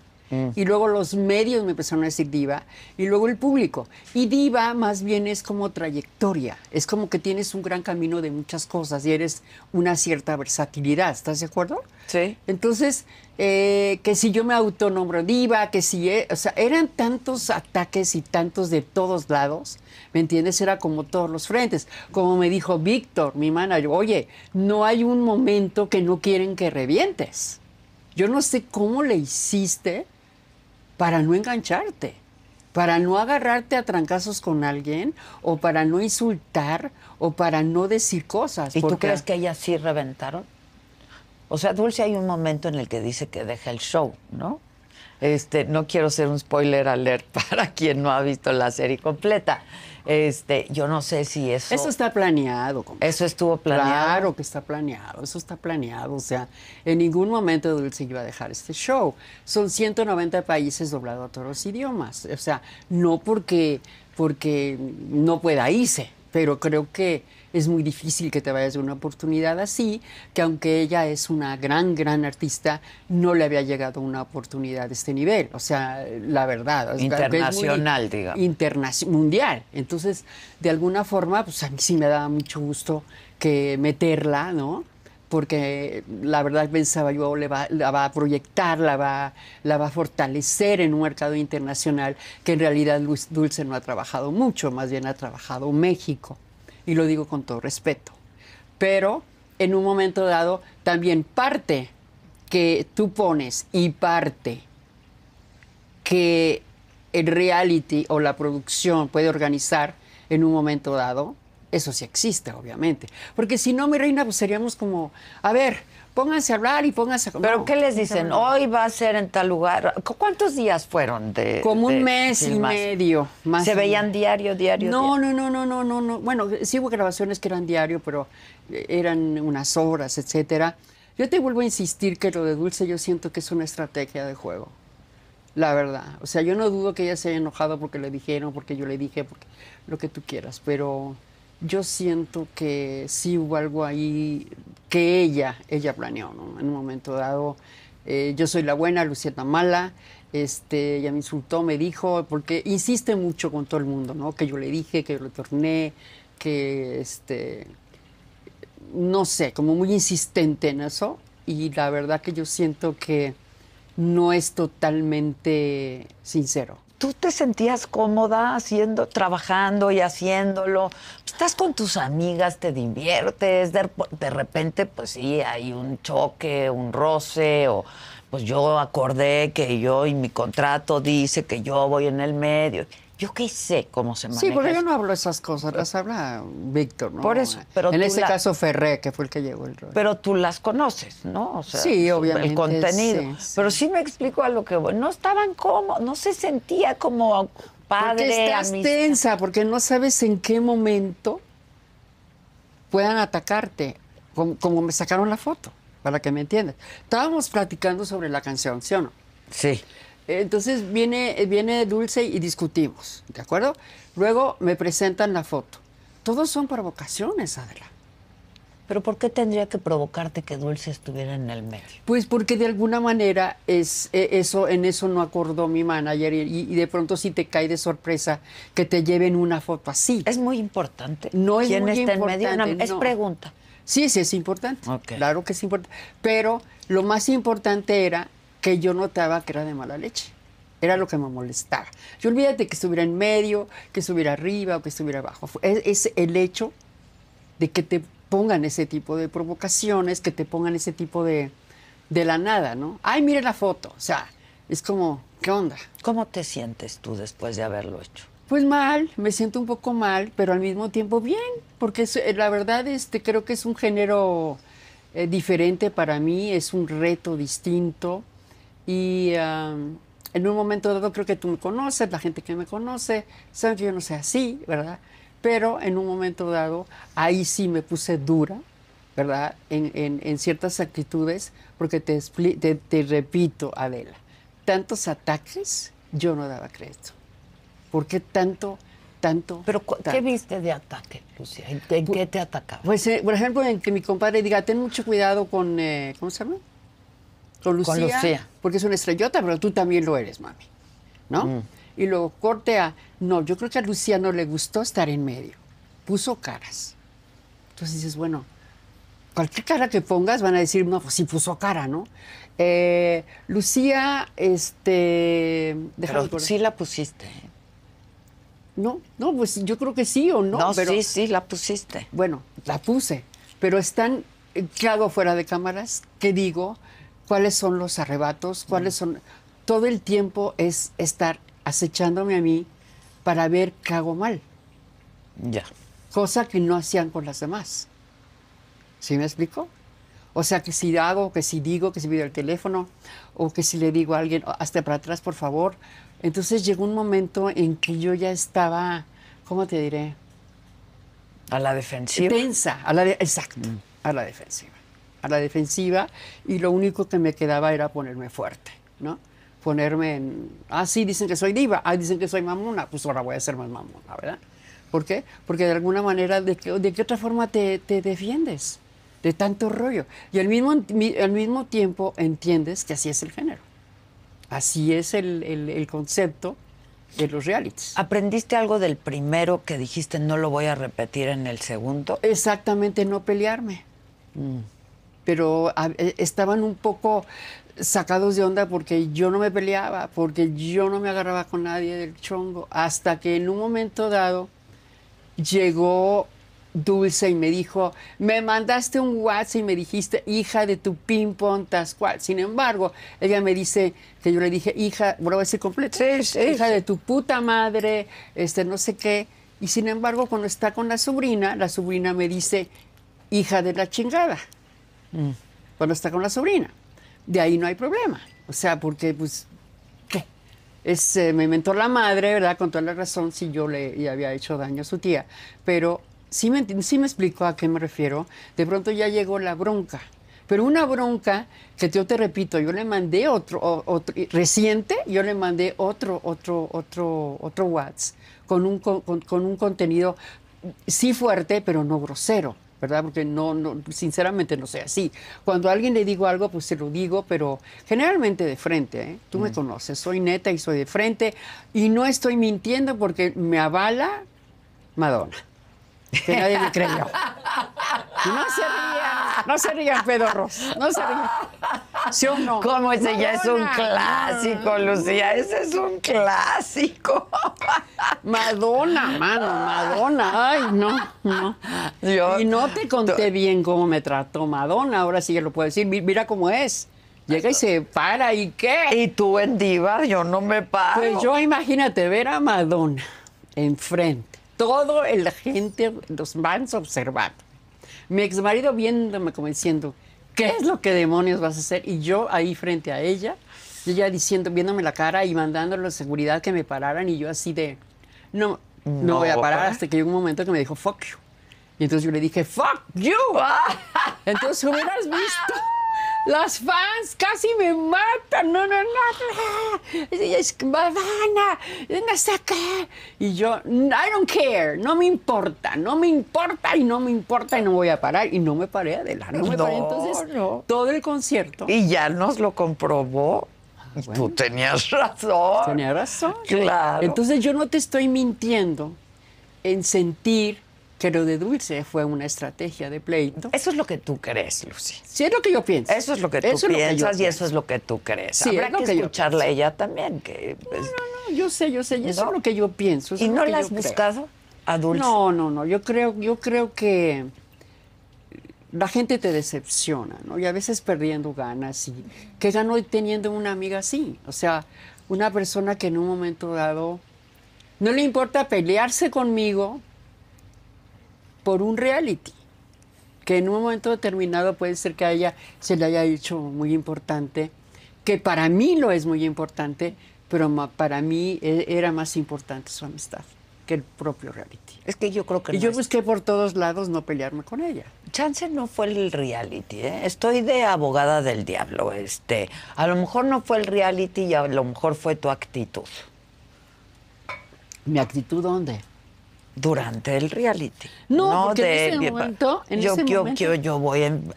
y luego los medios me empezaron a decir diva y luego el público. Y diva más bien es como trayectoria, es como que tienes un gran camino de muchas cosas y eres una cierta versatilidad, ¿estás de acuerdo? Sí. Entonces, eh, que si yo me autonombro diva, que si, eh, o sea, eran tantos ataques y tantos de todos lados, ¿me entiendes? Era como todos los frentes. Como me dijo Víctor, mi manager, oye, no hay un momento que no quieren que revientes. Yo no sé cómo le hiciste para no engancharte, para no agarrarte a trancazos con alguien o para no insultar o para no decir cosas. ¿Y tú crees que ellas sí reventaron? O sea, Dulce hay un momento en el que dice que deja el show, ¿no? Este, no quiero ser un spoiler alert para quien no ha visto la serie completa, este, yo no sé si eso. Eso está planeado. Eso estuvo planeado. Claro que está planeado, eso está planeado. O sea, en ningún momento Dulce iba a dejar este show. Son 190 países doblados a todos los idiomas. O sea, no porque, porque no pueda irse, pero creo que es muy difícil que te vayas de una oportunidad así, que aunque ella es una gran, gran artista, no le había llegado una oportunidad de este nivel. O sea, la verdad. Internacional, digamos. mundial. Entonces, de alguna forma, pues a mí sí me daba mucho gusto que meterla, ¿no? porque la verdad pensaba yo, le la va a proyectar, la va, la va a fortalecer en un mercado internacional que en realidad Luis Dulce no ha trabajado mucho, más bien ha trabajado México y lo digo con todo respeto. Pero en un momento dado, también parte que tú pones y parte que el reality o la producción puede organizar en un momento dado, eso sí existe, obviamente. Porque si no, mi reina, pues seríamos como, a ver, pónganse a hablar y pónganse a ¿Pero qué les dicen? Hoy va a ser en tal lugar. ¿Cuántos días fueron de Como un mes y medio. Más ¿Se veían diario, diario? No, no, no, no, no, no. Bueno, sí hubo grabaciones que eran diario, pero eh, eran unas horas, etcétera. Yo te vuelvo a insistir que lo de Dulce yo siento que es una estrategia de juego. La verdad. O sea, yo no dudo que ella se haya enojado porque le dijeron, porque yo le dije, porque lo que tú quieras, pero yo siento que sí hubo algo ahí que ella, ella planeó, ¿no? En un momento dado, eh, yo soy la buena, Luciana mala, este, ella me insultó, me dijo, porque insiste mucho con todo el mundo, ¿no? Que yo le dije, que yo le torné, que este, no sé, como muy insistente en eso. Y la verdad que yo siento que no es totalmente sincero. ¿Tú te sentías cómoda haciendo, trabajando y haciéndolo? Estás con tus amigas, te diviertes, de, repente, pues sí, hay un choque, un roce, o pues yo acordé que yo y mi contrato dice que yo voy en el medio. Yo qué sé cómo se maneja. Sí, porque yo no hablo esas cosas, las habla Víctor, ¿no? Por eso, pero En ese caso Ferré, que fue el que llegó el rol. Pero tú las conoces, ¿no? sí, obviamente. El contenido. Pero sí me explico a lo que No estaban como, no se sentía como padre. Porque estás tensa, porque no sabes en qué momento puedan atacarte, como, como me sacaron la foto, para que me entiendas. Estábamos platicando sobre la canción, ¿sí o no? Sí. Entonces viene, viene Dulce y discutimos, ¿de acuerdo? Luego me presentan la foto. Todos son provocaciones, Adela. Pero ¿por qué tendría que provocarte que Dulce estuviera en el medio? Pues porque de alguna manera es e, eso en eso no acordó mi manager y, de pronto sí te cae de sorpresa que te lleven una foto así. Es muy importante. No es ¿Quién muy está en es pregunta. Sí, sí es importante. Claro que es importante. Pero lo más importante era que yo notaba que era de mala leche. Era lo que me molestaba. Yo olvídate que estuviera en medio, que estuviera arriba o que estuviera abajo. Es, el hecho de que te pongan ese tipo de provocaciones, que te pongan ese tipo de, de la nada, ¿no? Ay, mire la foto. O sea, es como, ¿qué onda? ¿Cómo te sientes tú después de haberlo hecho? Pues mal, me siento un poco mal, pero al mismo tiempo bien, porque eh, la verdad este, creo que es un género eh, diferente para mí, es un reto distinto, y en un momento dado creo que tú me conoces, la gente que me conoce, saben que yo no sé así, ¿verdad? Pero en un momento dado ahí sí me puse dura, ¿verdad? En, en, ciertas actitudes, porque te, te, repito, Adela, tantos ataques yo no daba crédito. ¿Por qué tanto, tanto? ¿Pero qué viste de ataque, Lucía? ¿En, qué, te atacaba? Pues, eh, por ejemplo, en que mi compadre diga, ten mucho cuidado con, eh, ¿cómo se llama? con Lucía, porque es una estrellota, pero tú también lo eres, mami, ¿no? Mm. Y luego corte a, no, yo creo que a Lucía no le gustó estar en medio, puso caras. Entonces dices, bueno, cualquier cara que pongas van a decir, no, pues sí puso cara, ¿no? Eh, Lucía, este... Pero sí la pusiste, No, no, pues yo creo que sí o no. No, sí, sí, la pusiste. Bueno, la puse, pero están, ¿qué eh, hago fuera de cámaras? ¿Qué digo? cuáles son los arrebatos, cuáles mm. son... Todo el tiempo es estar acechándome a mí para ver qué hago mal. Ya. Cosa que no hacían con las demás. ¿Sí me explico? O sea, que si hago, que si digo, que si pido el teléfono, o que si le digo a alguien, hasta para atrás, por favor. Entonces llegó un momento en que yo ya estaba, ¿cómo te diré? A la defensiva. Tensa, a la de, exacto, mm. a la defensiva a la defensiva y lo único que me quedaba era ponerme fuerte, ¿no? Ponerme en, ah, sí, dicen que soy diva, ah, dicen que soy mamona, pues ahora voy a ser más mamona, ¿verdad? ¿Por qué? Porque de alguna manera, ¿de qué, otra forma te, defiendes de tanto rollo? Y al mismo, al mismo tiempo entiendes que así es el género, así es el, concepto de los realities. ¿Aprendiste algo del primero que dijiste no lo voy a repetir en el segundo? Exactamente, no pelearme. Mm pero eh, estaban un poco sacados de onda porque yo no me peleaba, porque yo no me agarraba con nadie del chongo, hasta que en un momento dado llegó Dulce y me dijo, me mandaste un WhatsApp y me dijiste, hija de tu ping-pong Tascual. Sin embargo, ella me dice que yo le dije, hija, voy a decir completo, hija de tu puta madre, este no sé qué. Y sin embargo, cuando está con la sobrina, la sobrina me dice, hija de la chingada cuando está con la sobrina. De ahí no hay problema. O sea, porque pues ¿qué? Eh, me inventó la madre, ¿verdad? Con toda la razón, si yo le, había hecho daño a su tía. Pero sí me, sí me explico a qué me refiero. De pronto ya llegó la bronca. Pero una bronca que yo te repito, yo le mandé otro, reciente, yo le mandé otro, otro, otro, otro WhatsApp con un, con, con un contenido sí fuerte, pero no grosero. ¿verdad? Porque no, no sinceramente no sé así. Cuando a alguien le digo algo, pues se lo digo, pero generalmente de frente, ¿eh? Tú me mm. conoces, soy neta y soy de frente y no estoy mintiendo porque me avala Madonna. Que nadie me creyó. No se rían, no se rían, pedorros, no se rían. ¿Cómo ese ya es un clásico, Lucía? Ese es un clásico. Madonna, mano, Madonna. Ay, no, no. y no te conté bien cómo me trató Madonna, ahora sí ya lo puedo decir. Mira cómo es. Llega y se para, ¿y qué? Y tú en diva, yo no me paro. Pues yo imagínate ver a Madonna enfrente, todo el gente, los a observando. Mi exmarido viéndome como diciendo, ¿qué es lo que demonios vas a hacer? Y yo ahí frente a ella, ella diciendo, viéndome la cara y mandándole a seguridad que me pararan y yo así de no, no, voy a parar hasta que llegó un momento que me dijo, fuck you. Y entonces yo le dije, fuck you. entonces hubieras visto. Las fans casi me matan. No, no, no. Es van a, Y yo, I don't care. No me importa. No me importa y no me importa y no voy a parar. Y no me paré, adelante. No me paré. Entonces, todo el concierto. Y ya nos lo comprobó. Tú tenías razón. Tenía razón. Claro. Entonces yo no te estoy mintiendo en sentir que lo de Dulce fue una estrategia de pleito. Eso es lo que tú crees, Lucy. Sí, es lo que yo pienso. Eso es lo que tú piensas y eso es lo que tú crees. Sí, Habrá que, escucharla ella también. Que, no, pues no, no, yo sé, yo sé, eso es lo que yo pienso. ¿Y no la has buscado a Dulce? No, no, no, yo creo, yo creo que la gente te decepciona, ¿no? Y a veces perdiendo ganas y que no teniendo una amiga así. O sea, una persona que en un momento dado no le importa pelearse conmigo por un reality, que en un momento determinado puede ser que a ella se le haya dicho muy importante, que para mí lo es muy importante, pero para mí e, era más importante su amistad que el propio reality. Es que yo creo que y yo busqué por todos lados no pelearme con ella. Chance no fue el reality, ¿eh? Estoy de abogada del diablo, este. A lo mejor no fue el reality y a lo mejor fue tu actitud. ¿Mi actitud dónde? Durante el reality. No, porque en ese momento, yo, Yo, yo, voy en,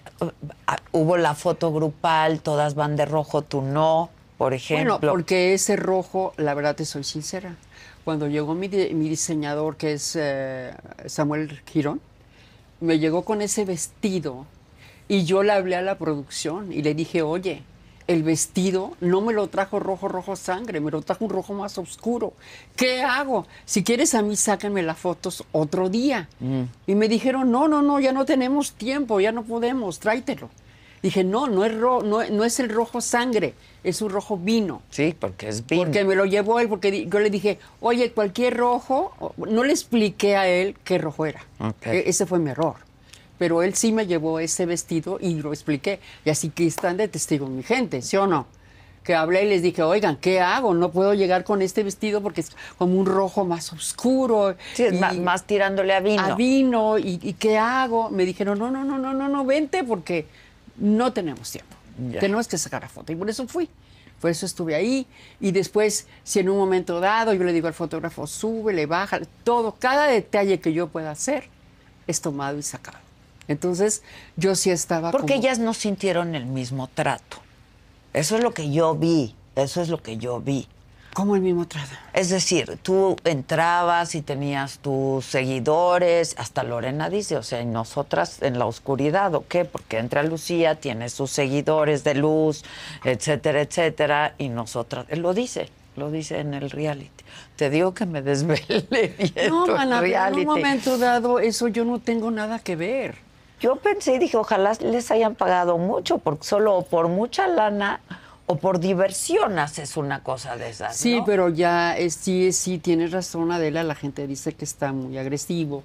hubo la foto grupal, todas van de rojo, tú no, por ejemplo. Bueno, porque ese rojo, la verdad te soy sincera cuando llegó mi, diseñador, que es eh, Samuel Girón, me llegó con ese vestido y yo le hablé a la producción y le dije, oye, el vestido no me lo trajo rojo, rojo sangre, me lo trajo un rojo más oscuro. ¿Qué hago? Si quieres a mí, sáquenme las fotos otro día. Mm. Y me dijeron, no, no, no, ya no tenemos tiempo, ya no podemos, tráitelo. Dije, no, no es, no, no es el rojo sangre, es un rojo vino. Sí, porque es vino. Porque me lo llevó él, porque yo le dije, oye, cualquier rojo, no le expliqué a él qué rojo era. E, ese fue mi error. Pero él sí me llevó ese vestido y lo expliqué. Y así que están de testigo mi gente, ¿sí o no? Que hablé y les dije, oigan, ¿qué hago? No puedo llegar con este vestido porque es como un rojo más oscuro. Sí, más, tirándole a vino. A vino, y, ¿y qué hago? Me dijeron, no, no, no, no, no, no, vente porque no tenemos tiempo no es que sacar la foto. Y por eso fui. Por eso estuve ahí. Y después, si en un momento dado yo le digo al fotógrafo, sube, le baja, todo, cada detalle que yo pueda hacer es tomado y sacado. Entonces, yo sí estaba. Porque ellas no sintieron el mismo trato. Eso es lo que yo vi. Eso es lo que yo vi. ¿Cómo el mismo trato? Es decir, tú entrabas y tenías tus seguidores, hasta Lorena dice, o sea, y nosotras en la oscuridad, ¿o qué? Porque entra Lucía, tiene sus seguidores de luz, etcétera, etcétera, y nosotras, lo dice, lo dice en el reality. Te digo que me desvelé bien. no, en un momento dado eso yo no tengo nada que ver. Yo pensé y dije, ojalá les hayan pagado mucho, porque solo por mucha lana o por diversión haces una cosa de esas. Sí, pero ya sí, sí, tienes razón, Adela, la gente dice que está muy agresivo.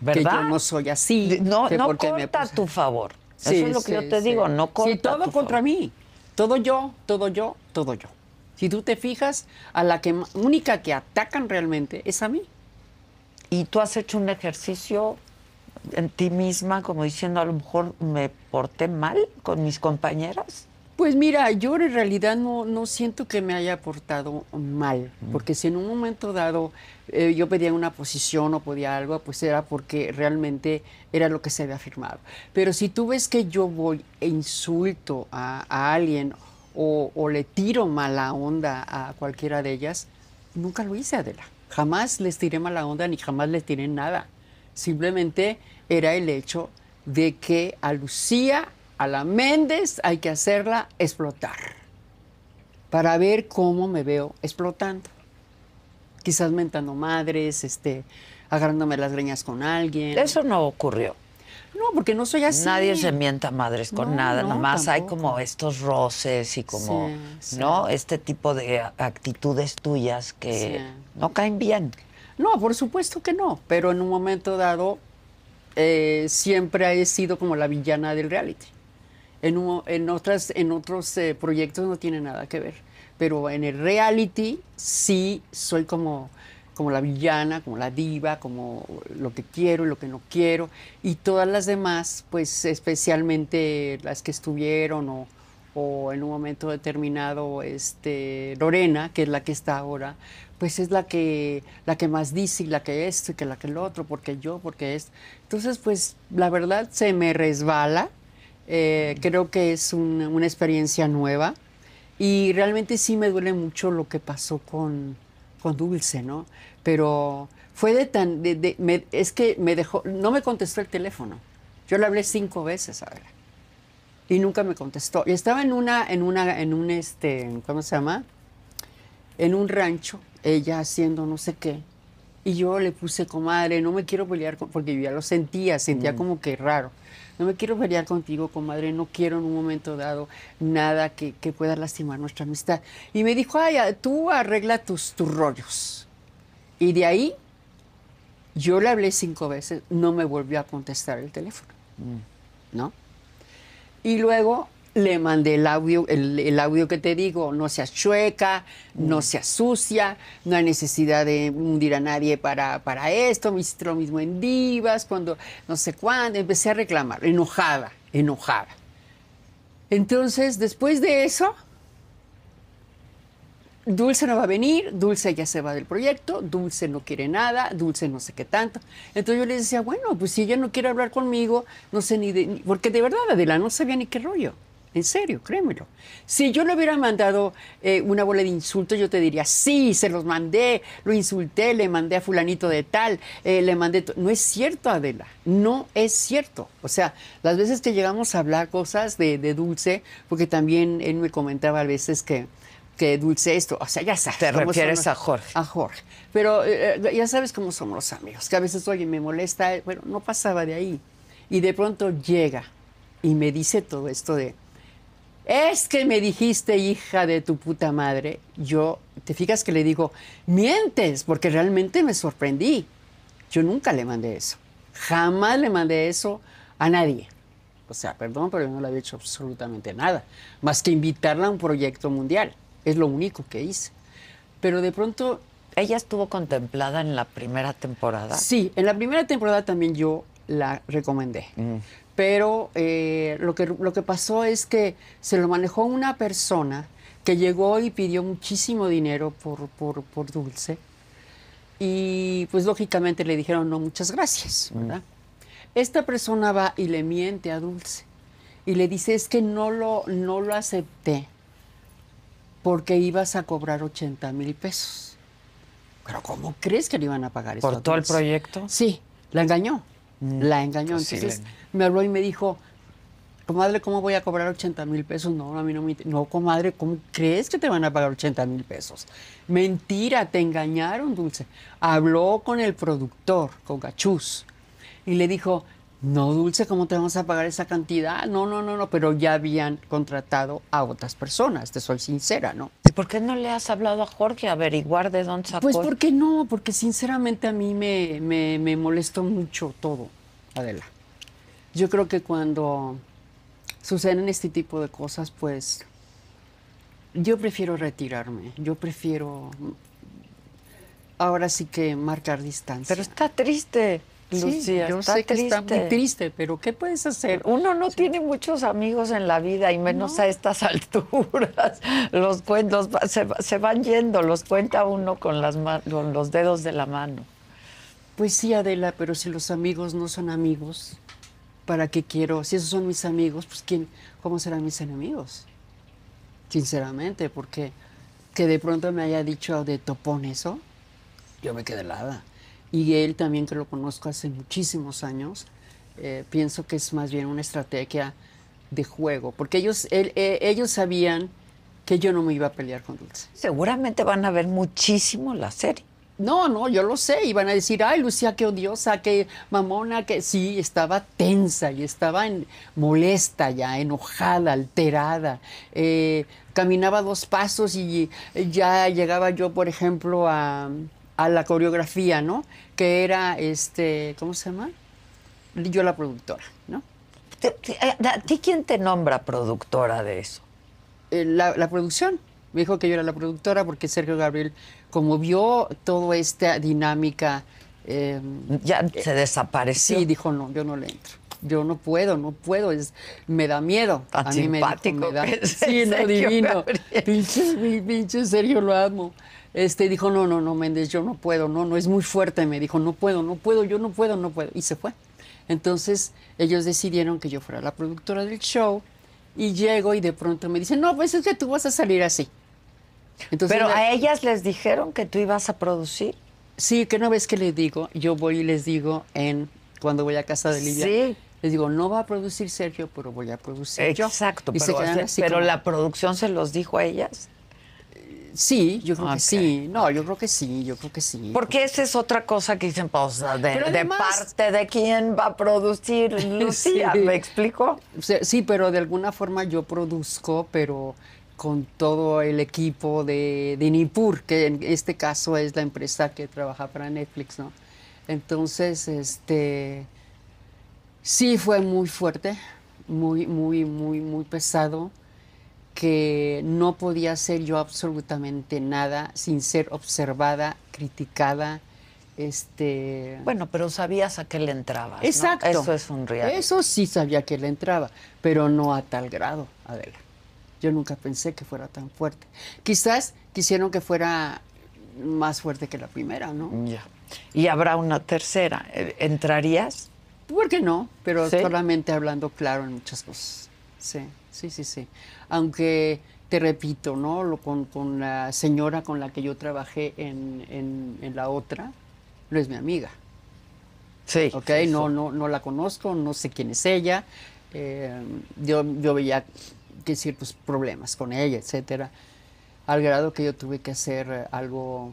¿Verdad? Que yo no soy así. No, no corta a tu favor. Eso es lo que yo te digo, no corta. Sí, todo contra mí. Todo yo, todo yo, todo yo. Si tú te fijas, a la que única que atacan realmente es a mí. ¿Y tú has hecho un ejercicio en ti misma como diciendo a lo mejor me porté mal con mis compañeras? Pues mira, yo en realidad no, siento que me haya portado mal, porque si en un momento dado eh, yo pedía una posición o podía algo, pues era porque realmente era lo que se había afirmado. Pero si tú ves que yo voy e insulto a, alguien o, le tiro mala onda a cualquiera de ellas, nunca lo hice, Adela. Jamás les tiré mala onda ni jamás les tiré nada. Simplemente era el hecho de que a Lucía a la Méndez hay que hacerla explotar para ver cómo me veo explotando. Quizás mentando madres, este, agarrándome las greñas con alguien. Eso no ocurrió. No, porque no soy así. Nadie se mienta madres con nada. nada, más hay como estos roces y como, ¿no? Este tipo de actitudes tuyas que no caen bien. No, por supuesto que no, pero en un momento dado eh, siempre he sido como la villana del reality. En, otras, en otros eh, proyectos no tiene nada que ver. Pero en el reality sí soy como, como la villana, como la diva, como lo que quiero y lo que no quiero. Y todas las demás, pues especialmente las que estuvieron o, o en un momento determinado este, Lorena, que es la que está ahora, pues es la que, la que más dice y la que esto y que la que el otro, porque yo, porque esto. Entonces, pues la verdad se me resbala eh, creo que es una experiencia nueva y realmente sí me duele mucho lo que pasó con, con Dulce, ¿no? Pero fue de tan... es que me dejó... No me contestó el teléfono. Yo le hablé cinco veces a ver y nunca me contestó. Y estaba en una, en una, en un este, ¿cómo se llama? En un rancho, ella haciendo no sé qué. Y yo le puse, comadre, no me quiero pelear, con... porque yo ya lo sentía, sentía mm. como que raro. No me quiero pelear contigo, comadre, no quiero en un momento dado nada que, pueda lastimar nuestra amistad. Y me dijo, ay, tú arregla tus, tus rollos. Y de ahí, yo le hablé cinco veces, no me volvió a contestar el teléfono, mm. ¿no? Y luego le mandé el audio, el, audio que te digo, no se achueca, no mm. se asucia, no hay necesidad de hundir a nadie para, para esto, me hiciste lo mismo en divas, cuando no sé cuándo, empecé a reclamar, enojada, enojada. Entonces, después de eso, Dulce no va a venir, Dulce ya se va del proyecto, Dulce no quiere nada, Dulce no sé qué tanto. Entonces yo le decía, bueno, pues si ella no quiere hablar conmigo, no sé ni de, porque de verdad, Adela, no sabía ni qué rollo. En serio, créemelo. Si yo le hubiera mandado eh, una bola de insultos, yo te diría, sí, se los mandé, lo insulté, le mandé a fulanito de tal, eh, le mandé... No es cierto, Adela, no es cierto. O sea, las veces que llegamos a hablar cosas de, Dulce, porque también él me comentaba a veces que, Dulce esto, o sea, ya sabes. Te refieres a Jorge. A Jorge. Pero eh, ya sabes cómo somos los amigos, que a veces, alguien me molesta, bueno, no pasaba de ahí. Y de pronto llega y me dice todo esto de es que me dijiste hija de tu puta madre. Yo, te fijas que le digo, mientes, porque realmente me sorprendí. Yo nunca le mandé eso. Jamás le mandé eso a nadie. O sea, perdón, pero yo no le había hecho absolutamente nada, más que invitarla a un proyecto mundial. Es lo único que hice. Pero de pronto... ¿Ella estuvo contemplada en la primera temporada? Sí, en la primera temporada también yo la recomendé. Mm pero eh, lo, que, lo que pasó es que se lo manejó una persona que llegó y pidió muchísimo dinero por, dulce y pues lógicamente le dijeron no, muchas gracias, mm. ¿verdad? Esta persona va y le miente a Dulce y le dice es que no lo, no lo acepté porque ibas a cobrar 80 mil pesos. Pero ¿cómo crees que le iban a pagar eso? ¿Por todo el proyecto? Sí, la engañó. Mm. La engañó. Pues Entonces me habló y me dijo, comadre, ¿cómo voy a cobrar 80 mil pesos? No, a mí no me... No, comadre, ¿cómo crees que te van a pagar 80 mil pesos? Mentira, te engañaron, Dulce. Habló con el productor, con Gachús, y le dijo, no, Dulce, ¿cómo te vamos a pagar esa cantidad? No, no, no, no, pero ya habían contratado a otras personas, te soy sincera, ¿no? por qué no le has hablado a Jorge a averiguar de dónde sacó? Pues porque no, porque sinceramente a mí me, me molestó mucho todo, Adela. Yo creo que cuando suceden este tipo de cosas, pues yo prefiero retirarme, yo prefiero ahora sí que marcar distancia. Pero está triste sí, yo sé que triste. está muy triste, pero ¿qué puedes hacer? Uno no tiene muchos amigos en la vida y menos a estas alturas. Los, cuentos se, van yendo, los cuenta uno con, los dedos de la mano. Pues sí, Adela, pero si los amigos no son amigos, ¿para qué quiero? Si esos son mis amigos, pues ¿quién, ¿cómo serán mis enemigos? Sinceramente, porque que de pronto me haya dicho de topón eso, yo me quedé helada. Y él también, que lo conozco hace muchísimos años, eh, pienso que es más bien una estrategia de juego, porque ellos, eh, ellos sabían que yo no me iba a pelear con Dulce. Seguramente van a ver muchísimo la serie. No, no, yo lo sé. Y van a decir, ay, Lucía, qué odiosa, qué mamona, que sí, estaba tensa y estaba molesta ya, enojada, alterada. Eh, caminaba dos pasos y ya llegaba yo, por ejemplo, a a la coreografía, ¿no? Que era, este, ¿cómo se llama? Yo la productora, ¿no? Eh, ¿A ti quién te nombra productora de eso? Eh, la, producción. Me dijo que yo era la productora porque Sergio Gabriel, como vio toda esta dinámica... Em, ya eh, se desapareció. Sí, dijo, no, yo no le entro. Yo no puedo, no puedo, es, me da miedo. a mí me, da, Sí, no, divino. pinche Sergio, lo amo. Este dijo, no, no, no, Méndez, yo no puedo, no, no, es muy fuerte. Me dijo, no puedo, no puedo, yo no puedo, no puedo. Y se fue. Entonces ellos decidieron que yo fuera la productora del show y llego y de pronto me dicen, no, pues es que tú vas a salir así. Entonces, Pero a ellas les dijeron que tú ibas a producir. Sí, que una vez que les digo, yo voy y les digo en cuando voy a casa de Lidia. Les digo, no va a producir Sergio, pero voy a producir Exacto, Exacto, pero, la producción se los dijo a ellas. Sí, yo creo que sí. No, yo creo que sí, yo creo que sí. Porque esa es otra cosa que dicen, pues, de, de parte de quién va a producir Lucía, ¿me explico? Sí, pero de alguna forma yo produzco, pero con todo el equipo de, de que en este caso es la empresa que trabaja para Netflix, ¿no? Entonces, este, sí fue muy fuerte, muy, muy, muy, muy pesado que no podía hacer yo absolutamente nada sin ser observada, criticada. Este... Bueno, pero sabías a qué le entraba. Exacto. Eso es un real Eso sí sabía que le entraba, pero no a tal grado, Adela. Yo nunca pensé que fuera tan fuerte. Quizás quisieron que fuera más fuerte que la primera, ¿no? Ya. Y habrá una tercera. Eh, ¿Entrarías? ¿Por qué no? Pero solamente hablando claro en muchas cosas. Sí sí, sí, sí. Aunque te repito, ¿no? con, la señora con la que yo trabajé en, la otra, no es mi amiga. Sí. Ok, no, no, no la conozco, no sé quién es ella. Eh, yo, yo veía que ciertos problemas con ella, etcétera. Al grado que yo tuve que hacer eh, algo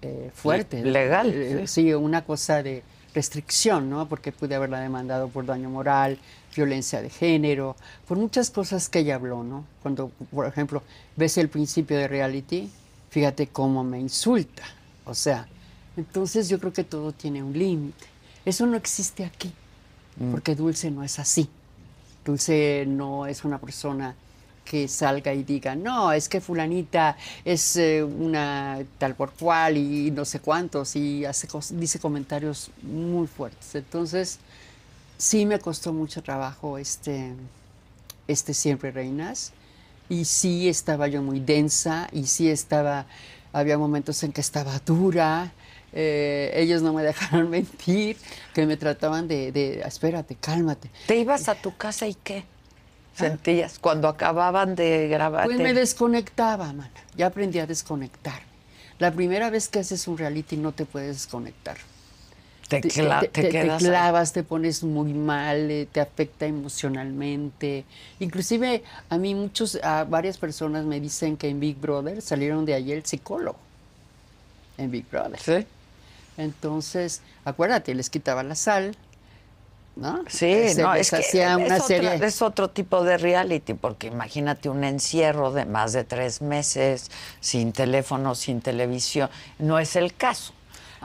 eh, fuerte. Legal. sí, una cosa de restricción, ¿no? Porque pude haberla demandado por daño moral, violencia de género, por muchas cosas que ella habló, ¿no? Cuando, por ejemplo, ves el principio de reality, fíjate cómo me insulta. O sea, entonces yo creo que todo tiene un límite. Eso no existe aquí, mm. porque Dulce no es así. Dulce no es una persona que salga y diga, no, es que fulanita es eh, una tal por cual y no sé cuántos, y hace dice comentarios muy fuertes. Entonces, sí me costó mucho trabajo este, este Siempre Reinas y sí estaba yo muy densa y sí estaba, había momentos en que estaba dura. Eh, ellos no me dejaron mentir, que me trataban de, espérate, cálmate. ¿Te ibas a tu casa y qué? Ah. sentías cuando acababan de grabar? Pues me desconectaba, man. Ya aprendí a desconectar. La primera vez que haces un reality no te puedes desconectar. Te, clavas, te pones muy mal, eh, te afecta emocionalmente. Inclusive a mí muchos, a varias personas me dicen que en Big Brother salieron de allí el psicólogo. En Big Brother. Sí. Entonces, acuérdate, les quitaba la sal, ¿no? Sí, eh, no, es que una serie. es otro tipo de reality, porque imagínate un encierro de más de tres meses, sin teléfono, sin televisión. No es el caso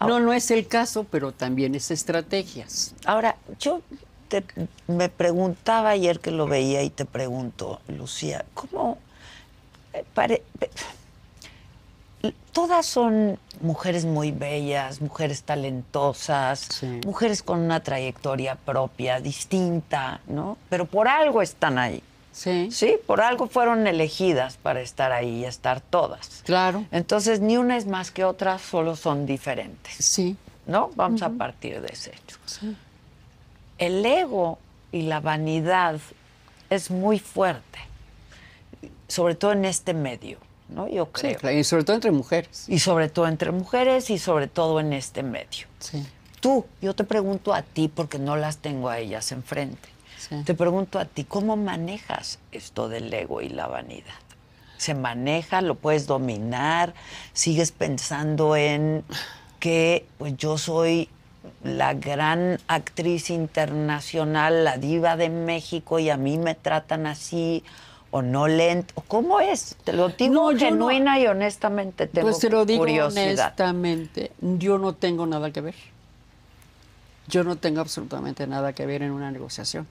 no, no es el caso, pero también es estrategias. Ahora, yo te, me preguntaba ayer que lo veía y te pregunto, Lucía, ¿cómo... Eh, todas son mujeres muy bellas, mujeres talentosas, mujeres con una trayectoria propia, distinta, ¿no? Pero por algo están ahí. Sí. por algo fueron elegidas para estar ahí y estar todas. Claro. Entonces, ni una es más que otra, solo son diferentes. Sí. ¿No? Vamos a partir de ese hecho. El ego y la vanidad es muy fuerte, sobre todo en este medio, ¿no? Yo creo. Sí, claro. y sobre todo entre mujeres. Y sobre todo entre mujeres y sobre todo en este medio. Sí. Tú, yo te pregunto a ti porque no las tengo a ellas enfrente. Te pregunto a ti, ¿cómo manejas esto del ego y la vanidad? ¿Se maneja? ¿Lo puedes dominar? ¿Sigues pensando en que pues, yo soy la gran actriz internacional, la diva de México y a mí me tratan así? o no lento? ¿Cómo es? Te lo digo genuina y honestamente. Tengo pues te lo digo honestamente. Yo no tengo nada que ver. Yo no tengo absolutamente nada que ver en una negociación.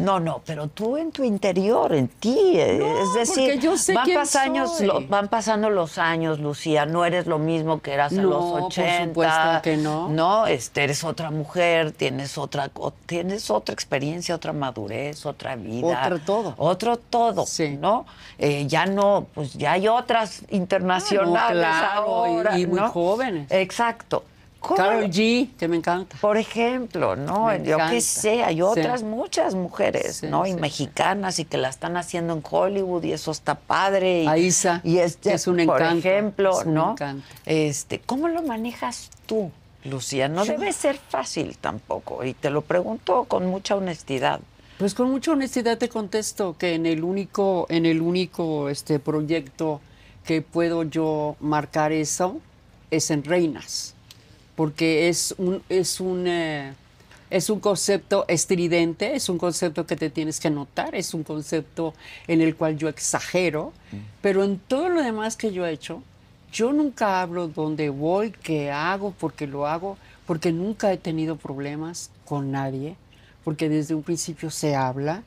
No, no, pero tú en tu interior, en ti, eh, es decir, van, pasando, van pasando los años, Lucía, no eres lo mismo que eras en los 80. Por supuesto que no. No, este, eres otra mujer, tienes otra tienes otra experiencia, otra madurez, otra vida. Otro todo. Otro todo, sí. ¿no? Eh, ya no, pues ya hay otras ah, internacionales ahora, y muy jóvenes. Exacto. Carol G, que me encanta. Por ejemplo, ¿no? Yo qué sé, hay otras muchas mujeres, ¿no? y mexicanas y que la están haciendo en Hollywood y eso está padre. Y, y este, es un encanto. Por ejemplo, ¿no? Este, ¿Cómo lo manejas tú, Lucía? No debe ser fácil tampoco. Y te lo pregunto con mucha honestidad. Pues con mucha honestidad te contesto que en el único, en el único este proyecto que puedo yo marcar eso es en Reinas porque es un, es un, eh, es un concepto estridente, es un concepto que te tienes que notar, es un concepto en el cual yo exagero, mm. pero en todo lo demás que yo he hecho, yo nunca hablo dónde voy, qué hago, porque lo hago, porque nunca he tenido problemas con nadie, porque desde un principio se habla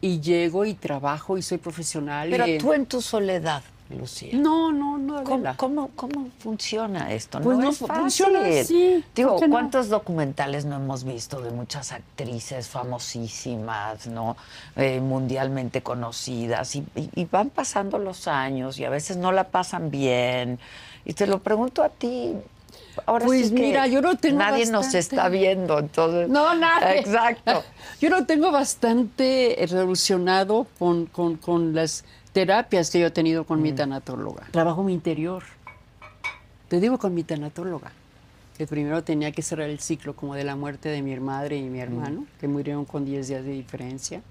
y llego y trabajo y soy profesional. Pero tú en tu soledad, Lucía? No, no, no. ¿Cómo, ¿Cómo, funciona esto? Pues no, funciona así. Digo, ¿cuántos documentales no hemos visto de muchas actrices famosísimas, no eh, mundialmente conocidas? Y, van pasando los años y a veces no la pasan bien. Y te lo pregunto a ti. Ahora pues sí mira, yo no tengo nadie nos está viendo, entonces. No, nadie. Exacto. Yo no tengo bastante revolucionado con, con, con las terapias que yo he tenido con mi mm. tanatóloga. Trabajo mi interior. Te digo con mi tanatóloga. Que primero tenía que cerrar el ciclo como de la muerte de mi madre y mi mm. hermano, que murieron con 10 días de diferencia.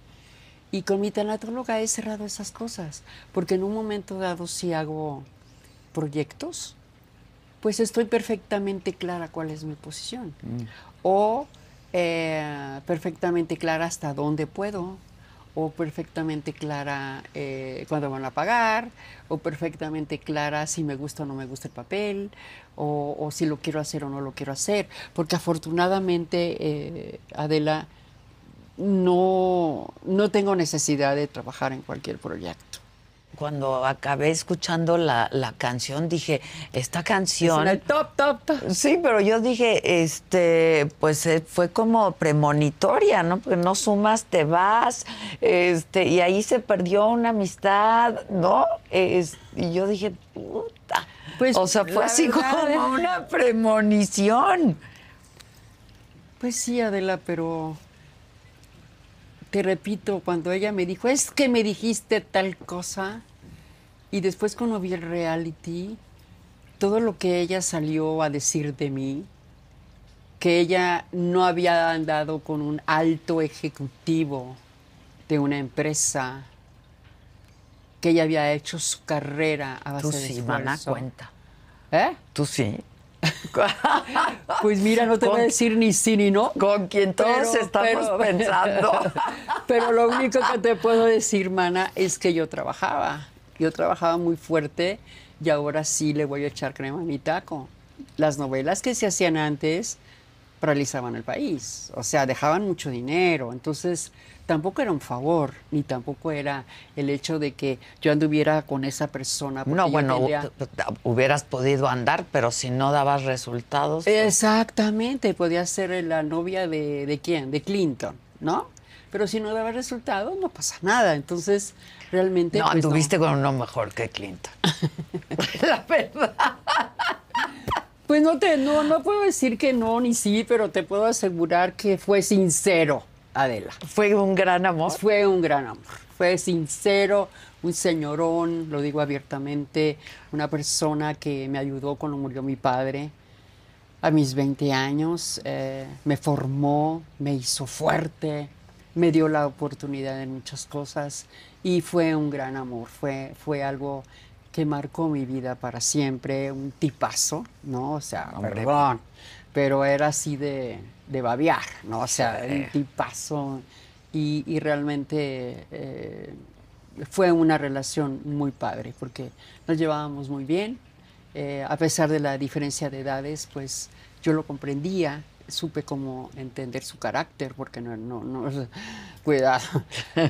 Y con mi tanatóloga he cerrado esas cosas, porque en un momento dado si hago proyectos, pues estoy perfectamente clara cuál es mi posición. Mm. O eh, perfectamente clara hasta dónde puedo, o perfectamente clara eh, cuándo van a pagar, o perfectamente clara si me gusta o no me gusta el papel, o, si lo quiero hacer o no lo quiero hacer. Porque afortunadamente, eh, Adela, no, no tengo necesidad de trabajar en cualquier proyecto cuando acabé escuchando la, canción, dije, esta canción... top, top, Sí, pero yo dije, este, pues eh, fue como premonitoria, ¿no? Porque no sumas, te vas, este, y ahí se perdió una amistad, ¿no? y yo dije, puta. Pues, o sea, fue así como eh. una premonición. Pues sí, Adela, pero te repito, cuando ella me dijo, es que me dijiste tal cosa, y después cuando vi el reality, todo lo que ella salió a decir de mí, que ella no había andado con un alto ejecutivo de una empresa, que ella había hecho su carrera a base Tú sí, mana, cuenta. ¿Eh? Tú sí. pues mira, no te voy a decir ni sí ni no. Con quien todos estamos pensando. pero lo único que te puedo decir, mana, es que yo trabajaba yo trabajaba muy fuerte y ahora sí le voy a echar crema a mi taco. Las novelas que se hacían antes paralizaban el país, o sea, dejaban mucho dinero, entonces tampoco era un favor, ni tampoco era el hecho de que yo anduviera con esa persona. No, bueno, hubieras podido andar, pero si no dabas resultados. Pues Exactamente, podía ser la novia de, de quién, de Clinton, ¿no? Pero si no daba resultado, no pasa nada. Entonces, realmente. No, pues, anduviste con uno mejor que Clinton. La verdad. Pues no te, no, puedo decir que no ni sí, pero te puedo asegurar que fue sincero, Adela. Fue un gran amor. Fue un gran amor. Fue sincero, un señorón, lo digo abiertamente, una persona que me ayudó cuando murió mi padre a mis 20 años, eh, me formó, me hizo fuerte, me dio la oportunidad de muchas cosas y fue un gran amor, fue, fue algo que marcó mi vida para siempre, un tipazo, ¿no? O sea, hombre, pero era así de, de ¿no? O sea, un tipazo y, realmente eh, fue una relación muy padre porque nos llevábamos muy bien, eh, a pesar de la diferencia de edades, pues yo lo comprendía, supe cómo entender su carácter, porque no, no, no cuidado.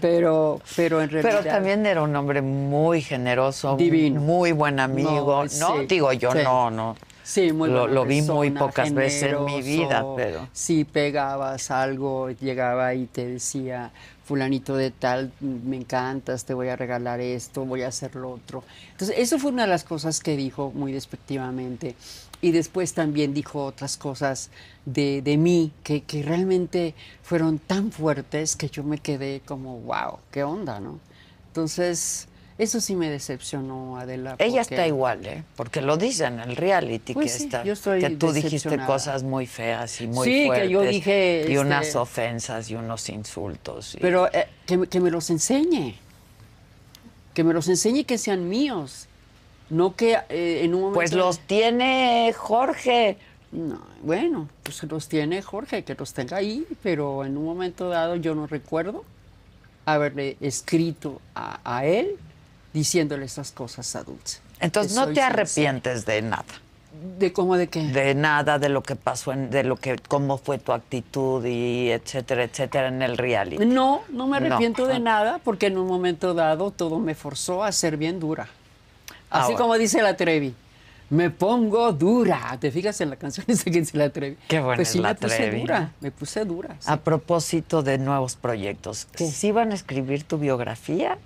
Pero, pero en realidad. Pero también era un hombre muy generoso, muy buen amigo. No, digo yo, no, no. Sí, lo, lo vi muy pocas veces en mi vida, pero. Sí, pegabas algo, llegaba y te decía, fulanito de tal, me encantas, te voy a regalar esto, voy a hacer lo otro. Entonces, eso fue una de las cosas que dijo muy despectivamente y después también dijo otras cosas de, de mí que, realmente fueron tan fuertes que yo me quedé como, wow, qué onda, ¿no? Entonces, eso sí me decepcionó, Adela. Ella está igual, ¿eh? Porque lo dicen en el reality pues que está. Yo estoy que tú dijiste cosas muy feas y muy sí, que yo dije. Y este unas ofensas y unos insultos. Pero eh, que, que me los enseñe. Que me los enseñe que sean míos no que eh, en un momento... Pues los tiene Jorge. No, bueno, pues los tiene Jorge, que los tenga ahí, pero en un momento dado yo no recuerdo haberle escrito a, él diciéndole esas cosas a Dulce. Entonces no te arrepientes de nada. ¿De cómo de qué? De nada, de lo que pasó, de lo que, cómo fue tu actitud y etcétera, etcétera en el reality. No, no me arrepiento de nada porque en un momento dado todo me forzó a ser bien dura. Así como dice la Trevi. Me pongo dura. ¿Te fijas en la canción? la Trevi. Qué buena pues la me puse dura. Me puse dura. A propósito de nuevos proyectos, ¿sí, ¿sí van a escribir tu biografía?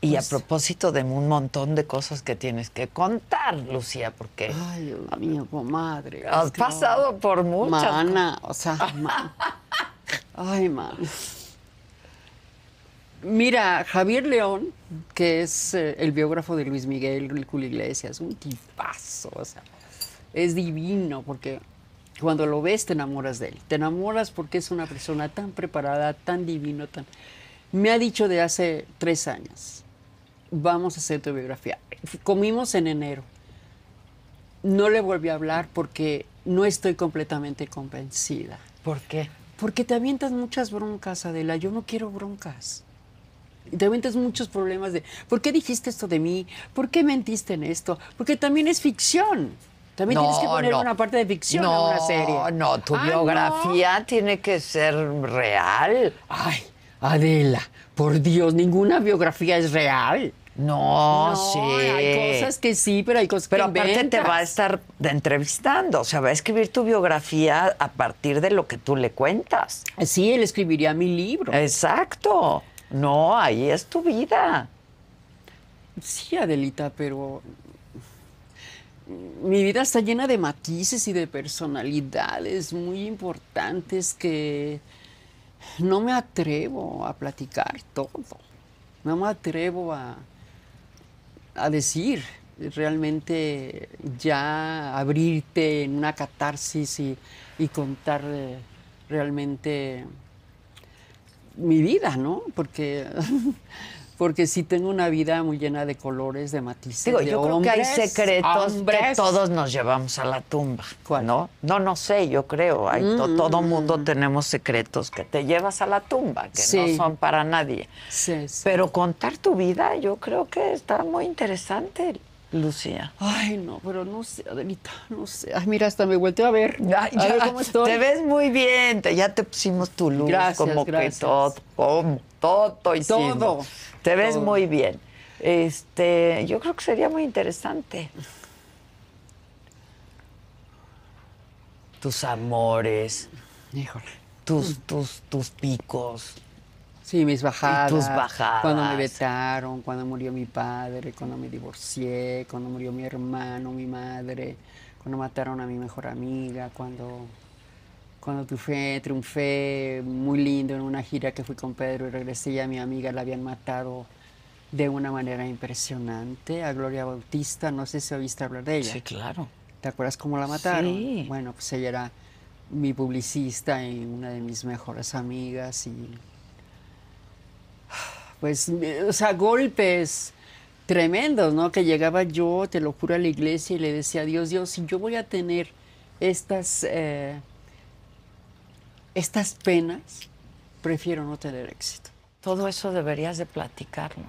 Y a pues propósito de un montón de cosas que tienes que contar, Lucía, porque. Ay, Dios mío, comadre. Has pasado por muchas. Ana, o sea, Ay, madre. Mira, Javier León, que es eh, el biógrafo de Luis Miguel Julio Iglesias, un tipazo, o sea, es divino porque cuando lo ves te enamoras de él. Te enamoras porque es una persona tan preparada, tan divino, tan... Me ha dicho de hace tres años, vamos a hacer tu biografía. Comimos en enero. No le volví a hablar porque no estoy completamente convencida. ¿Por qué? Porque te avientas muchas broncas, Adela. Yo no quiero broncas. Y te tienes muchos problemas de ¿por qué dijiste esto de mí? ¿Por qué mentiste en esto? Porque también es ficción. También tienes que poner una parte de ficción no, una serie. No, ah, no, tu biografía tiene que ser real. Ay, Adela, por Dios, ninguna biografía es real. No, sí. Hay cosas que sí, pero hay cosas pero que Pero aparte te va a estar entrevistando, o sea, va a escribir tu biografía a partir de lo que tú le cuentas. Sí, él escribiría mi libro. Exacto. No, ahí es tu vida. Sí, Adelita, pero mi vida está llena de matices y de personalidades muy importantes que no me atrevo a platicar todo. No me atrevo a, a decir realmente ya abrirte en una catarsis y contar eh, realmente mi vida, ¿no? Porque, porque sí tengo una vida muy llena de colores, de matices. Digo, yo creo que hay secretos que todos nos llevamos a la tumba. ¿No? No, no sé, yo creo. Hay mm. todo mundo tenemos secretos que te llevas a la tumba, que no son para nadie. Pero contar tu vida, yo creo que está muy interesante. Lucía. Ay, no, pero no sé, Adelita, no sé. Ay, mira, hasta me volteo a ver. Ay, cómo estoy. Te ves muy bien, ya te pusimos tu luz. como que todo, todo y Todo. Te ves muy bien. Este, yo creo que sería muy interesante. Tus amores. Híjole. Tus, tus, tus picos. Sí, mis bajadas. Y bajadas. Cuando me vetaron, cuando murió mi padre, cuando me divorcié, cuando murió mi hermano, mi madre, cuando mataron a mi mejor amiga, cuando, cuando triunfé, triunfé muy lindo en una gira que fui con Pedro y regresé y a mi amiga la habían matado de una manera impresionante. A Gloria Bautista, no sé si oíste hablar de ella. Sí, claro. ¿Te acuerdas cómo la mataron? Sí. Bueno, pues ella era mi publicista y una de mis mejores amigas y pues, o sea, golpes tremendos, ¿no? Que llegaba yo, te lo juro, a la iglesia y le decía Dios, Dios, si yo voy a tener estas, eh, estas penas, prefiero no tener éxito. Todo eso deberías de platicarlo.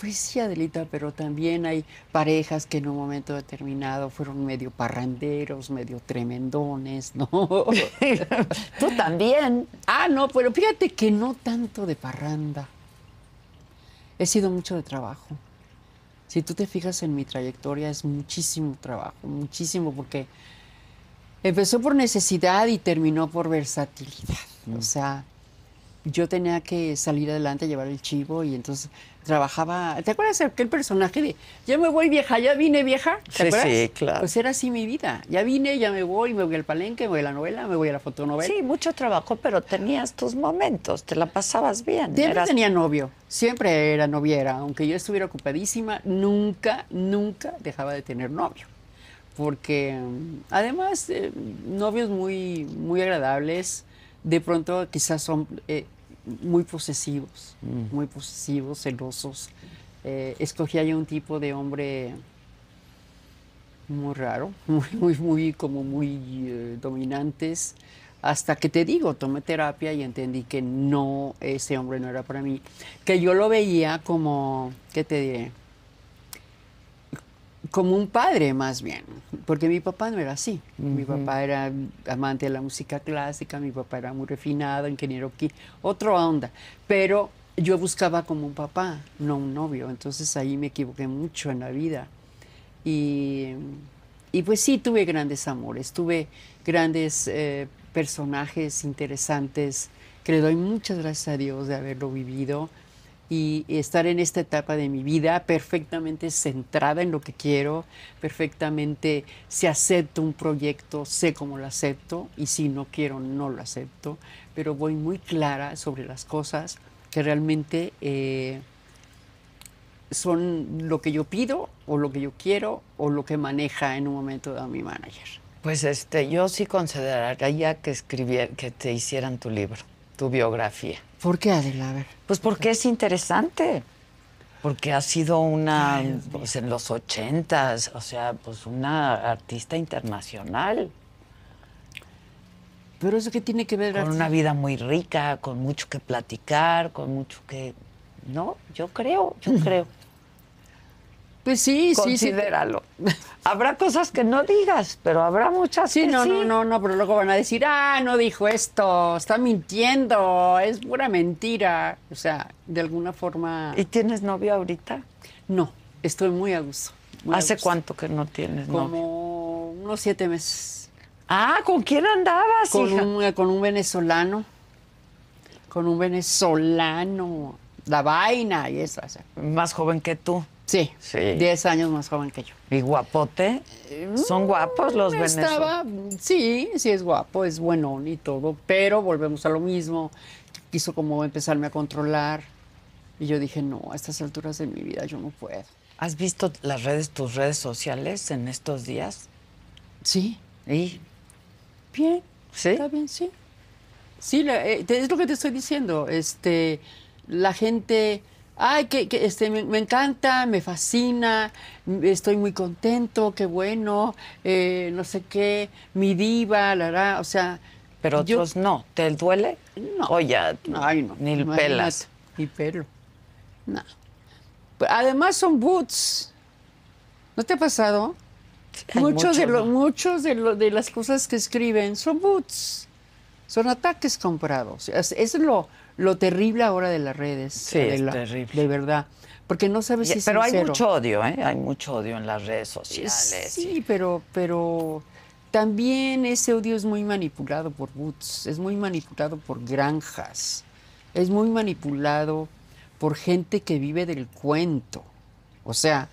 Pues sí, Adelita, pero también hay parejas que en un momento determinado fueron medio parranderos, medio tremendones, ¿no? Tú también. Ah, no, pero fíjate que no tanto de parranda. He sido mucho de trabajo. Si tú te fijas en mi trayectoria, es muchísimo trabajo, muchísimo, porque empezó por necesidad y terminó por versatilidad. O sea, yo tenía que salir adelante, llevar el chivo y entonces trabajaba. ¿Te acuerdas aquel personaje de ya me voy vieja, ya vine vieja? sí, claro. Pues era así mi vida. Ya vine, ya me voy, me voy al palenque, me voy a la novela, me voy a la fotonovela. Sí, mucho trabajo, pero tenías tus momentos, te la pasabas bien. Siempre tenía novio, siempre era noviera. Aunque yo estuviera ocupadísima, nunca, nunca dejaba de tener novio. Porque además, eh, novios muy, muy agradables. De pronto, quizás son. Eh, muy posesivos, mm. muy posesivos, celosos. Eh, escogí escogía un tipo de hombre muy raro, muy, muy, muy como muy eh, dominantes, hasta que te digo, tomé terapia y entendí que no, ese hombre no era para mí, que yo lo veía como, ¿qué te diré? como un padre más bien, porque mi papá no era así. Mi papá era amante de la música clásica, mi papá era muy refinado, ingeniero aquí, otro onda. Pero yo buscaba como un papá, no un novio, entonces ahí me equivoqué mucho en la vida. Y, pues sí, tuve grandes amores, tuve grandes eh, personajes interesantes que le doy muchas gracias a Dios de haberlo vivido y estar en esta etapa de mi vida perfectamente centrada en lo que quiero, perfectamente si acepto un proyecto, sé cómo lo acepto y si no quiero, no lo acepto, pero voy muy clara sobre las cosas que realmente eh, son lo que yo pido o lo que yo quiero o lo que maneja en un momento dado mi manager. Pues este, yo sí consideraría que escribiera, que te hicieran tu libro, tu biografía. ¿Por qué, Adela? Pues porque es interesante. Porque ha sido una, pues en los ochentas, o sea, pues una artista internacional. Pero eso que tiene que ver con una vida muy rica, con mucho que platicar, con mucho que no, yo creo, yo creo. Pues sí, Considéralo. sí. Habrá cosas que no digas, pero habrá muchas sí, no, No, no, pero luego van a decir, ah, no dijo esto, está mintiendo, es pura mentira. O sea, de alguna forma. ¿Y tienes novio ahorita? No, estoy muy a gusto. ¿Hace cuánto que no tienes novio? Como unos siete meses. Ah, ¿con quién andabas? Con, Un, con un venezolano. Con un venezolano. La vaina y eso. Más joven que tú. Sí, 10 años más joven que yo. ¿Y guapote? Eh, ¿Son guapos los Estaba, Sí, sí es guapo, es bueno y todo, pero volvemos a lo mismo. Quiso como empezarme a controlar y yo dije, no, a estas alturas de mi vida yo no puedo. ¿Has visto las redes, tus redes sociales en estos días? Sí. ¿Y? Bien. ¿Sí? Está bien, sí. Sí, eh, es lo que te estoy diciendo. Este, la gente Ay, que, este, me, encanta, me fascina, estoy muy contento, qué bueno, eh, no sé qué, mi diva, la, verdad, o sea. Pero otros no. ¿Te duele? No. ya, Ay, no. ni pelas. Ni pelo. No. Además son boots. ¿No te ha pasado? muchos de, los muchos de, las cosas que escriben son boots. Son ataques comprados. Es, es lo, lo terrible ahora de las redes. de terrible. De verdad. Porque no sabes si es Pero hay mucho odio, ¿eh? Hay mucho odio en las redes sociales. Sí, pero, pero también ese odio es muy manipulado por boots, es muy manipulado por granjas, es muy manipulado por gente que vive del cuento. O sea,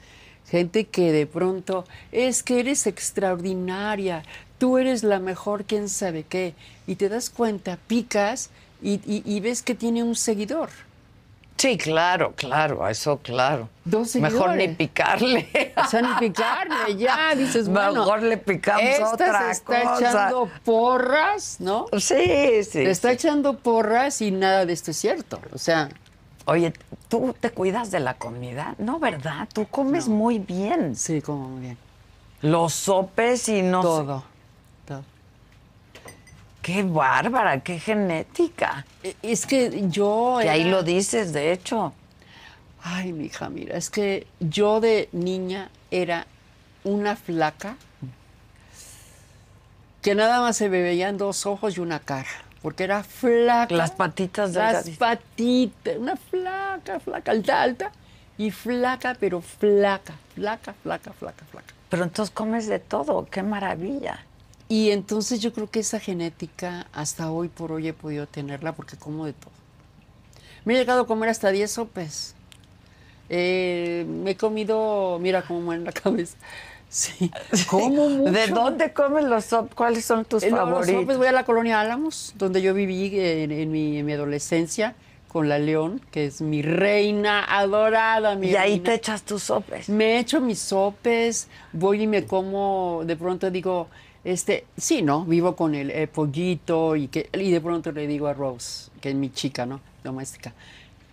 gente que de pronto es que eres extraordinaria, tú eres la mejor, quién sabe qué, y te das cuenta, picas y, ves que tiene un seguidor. Sí, claro, claro, eso claro. Mejor ni picarle. O sea, ni picarle, ya ah, dices, bueno. Mejor le picamos esta se está echando porras, ¿no? Sí, sí. Se está echando porras y nada de esto es cierto, o sea. Oye, ¿tú te cuidas de la comida? No, ¿verdad? Tú comes muy bien. Sí, como muy bien. Los sopes y no Todo. Qué bárbara, qué genética. E, es que yo. Y ahí lo dices, de hecho. Ay, mija, mira, es que yo de niña era una flaca que nada más se veían dos ojos y una cara, porque era flaca. Las patitas de Las patitas, una flaca, flaca, alta, alta, y flaca, pero flaca, flaca, flaca, flaca, flaca. Pero entonces comes de todo, qué maravilla. Y entonces yo creo que esa genética hasta hoy por hoy he podido tenerla porque como de todo. Me he llegado a comer hasta 10 sopes. Eh, me he comido, mira cómo en la cabeza. Sí. ¿Cómo ¿De dónde comen los sopes? ¿Cuáles son tus eh, favoritos? voy a la colonia Álamos, donde yo viví eh, en, mi, adolescencia con la León, que es mi reina adorada. y ahí te echas tus sopes. Me echo mis sopes, voy y me como, de pronto digo, este, sí, ¿no? Vivo con el, pollito y que y de pronto le digo a Rose, que es mi chica, ¿no? Doméstica,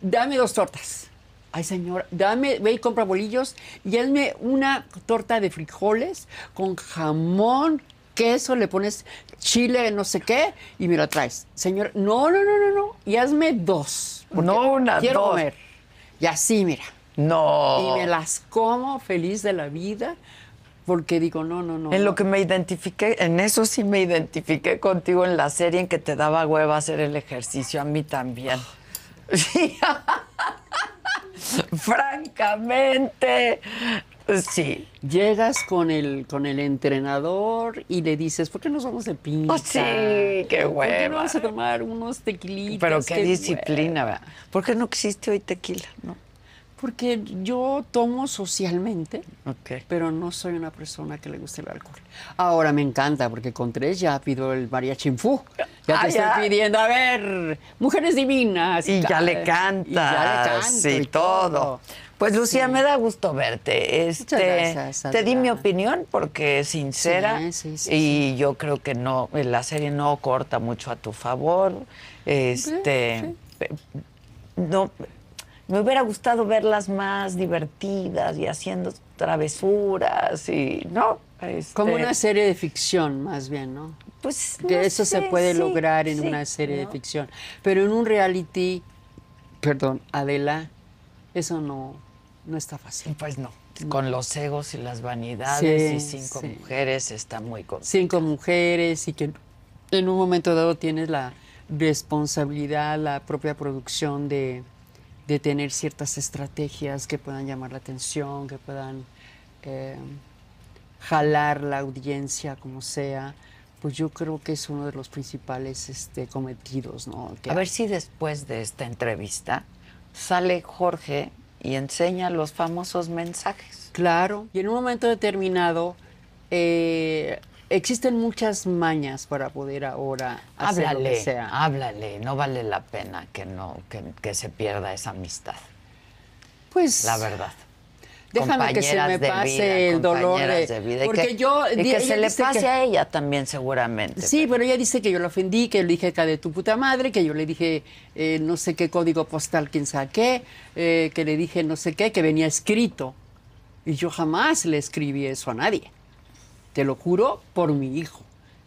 dame dos tortas. Ay, señor, dame, ve y compra bolillos y hazme una torta de frijoles con jamón, queso, le pones chile, no sé qué, y me la traes. Señor, no, no, no, no, no, y hazme dos. No una, quiero dos. comer. Y así, mira. No. Y me las como feliz de la vida porque digo, no, no, no. En lo que me identifiqué, en eso sí me identifiqué contigo en la serie en que te daba hueva hacer el ejercicio, a mí también. Ah. Francamente, Sí. Llegas con el, con el entrenador y le dices, ¿por qué no somos de pinta? Oh, sí, qué hueva. ¿Por qué no vas a tomar unos tequilitos? Pero qué, disciplina, ¿verdad? ¿Por qué no existe hoy tequila? No. Porque yo tomo socialmente, pero no soy una persona que le guste el alcohol. Ahora me encanta, porque con tres ya pido el María Chinfu. Ya te ah, estoy pidiendo, a ver, mujeres divinas. Y, ya le canta. Y todo. Pues Lucía, me da gusto verte. Este, gracias, te di mi opinión porque es sincera y yo creo que no, la serie no corta mucho a tu favor. Este, no, me hubiera gustado verlas más divertidas y haciendo travesuras y no. Este Como una serie de ficción, más bien, ¿no? Pues eso se puede lograr en una serie de ficción, pero en un reality, perdón, Adela, eso no no está fácil. Pues no. Mm. Con los egos y las vanidades y cinco mujeres está muy complicado. Cinco mujeres y que en un momento dado tienes la responsabilidad, la propia producción de de tener ciertas estrategias que puedan llamar la atención, que puedan eh, jalar la audiencia, como sea, pues yo creo que es uno de los principales este, cometidos. a ver si después de esta entrevista sale Jorge y enseña los famosos mensajes. Claro, y en un momento determinado eh, existen muchas mañas para poder ahora hacer háblale, sea. Háblale, no vale la pena que no que, se pierda esa amistad. Pues la verdad. Déjame que se me pase el dolor de, vida. porque yo y que se le pase a ella también seguramente. Sí, pero. ella dice que yo la ofendí, que le dije acá de tu puta madre, que yo le dije eh, no sé qué código postal quién saqué, eh, que le dije no sé qué, que venía escrito y yo jamás le escribí eso a nadie te lo juro por mi hijo,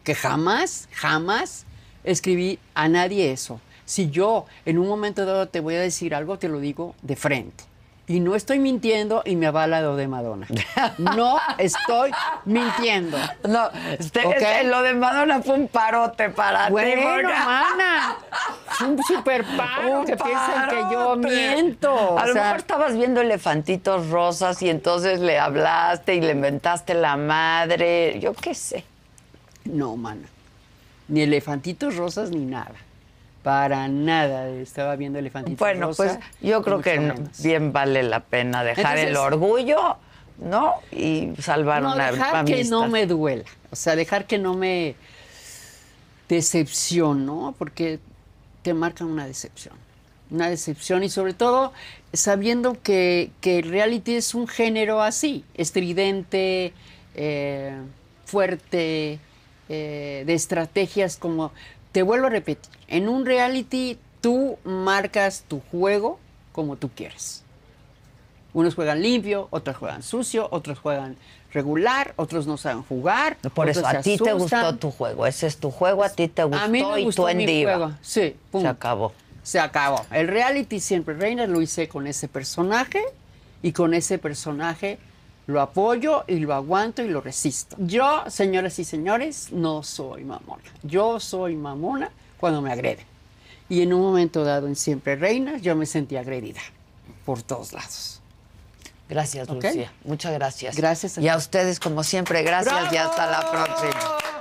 que jamás, jamás escribí a nadie eso. Si yo en un momento dado te voy a decir algo, te lo digo de frente. Y no estoy mintiendo y me avala lo de Madonna. No estoy mintiendo. No, este, este, lo de Madonna fue un parote para ti. Bueno, mana, un super parote que que yo miento. A lo mejor estabas viendo elefantitos rosas y entonces le hablaste y le inventaste la madre. Yo qué sé. No, mana. Ni elefantitos rosas ni nada para nada. Estaba viendo elefantitos Bueno, pues yo creo que bien vale la pena dejar el orgullo, ¿no? Y salvar no, una dejar que no me duela. O sea, dejar que no me decepciono, Porque te marcan una decepción. Una decepción y sobre todo sabiendo que, el reality es un género así, estridente, eh, fuerte, eh, de estrategias como te vuelvo a repetir, en un reality tú marcas tu juego como tú quieres. Unos juegan limpio, otros juegan sucio, otros juegan regular, otros no saben jugar. Por eso, a ti te gustó tu juego. Ese es tu juego, a ti te gustó, y tú en Sí, Se acabó. Se acabó. El reality siempre reina, lo hice con ese personaje y con ese personaje lo apoyo y lo aguanto y lo resisto. Yo, señoras y señores, no soy mamona. Yo soy mamona cuando me agreden. Y en un momento dado en Siempre Reina, yo me sentí agredida por todos lados. Gracias, Lucía. Muchas gracias. Gracias. A y a ustedes, como siempre, gracias y hasta la próxima.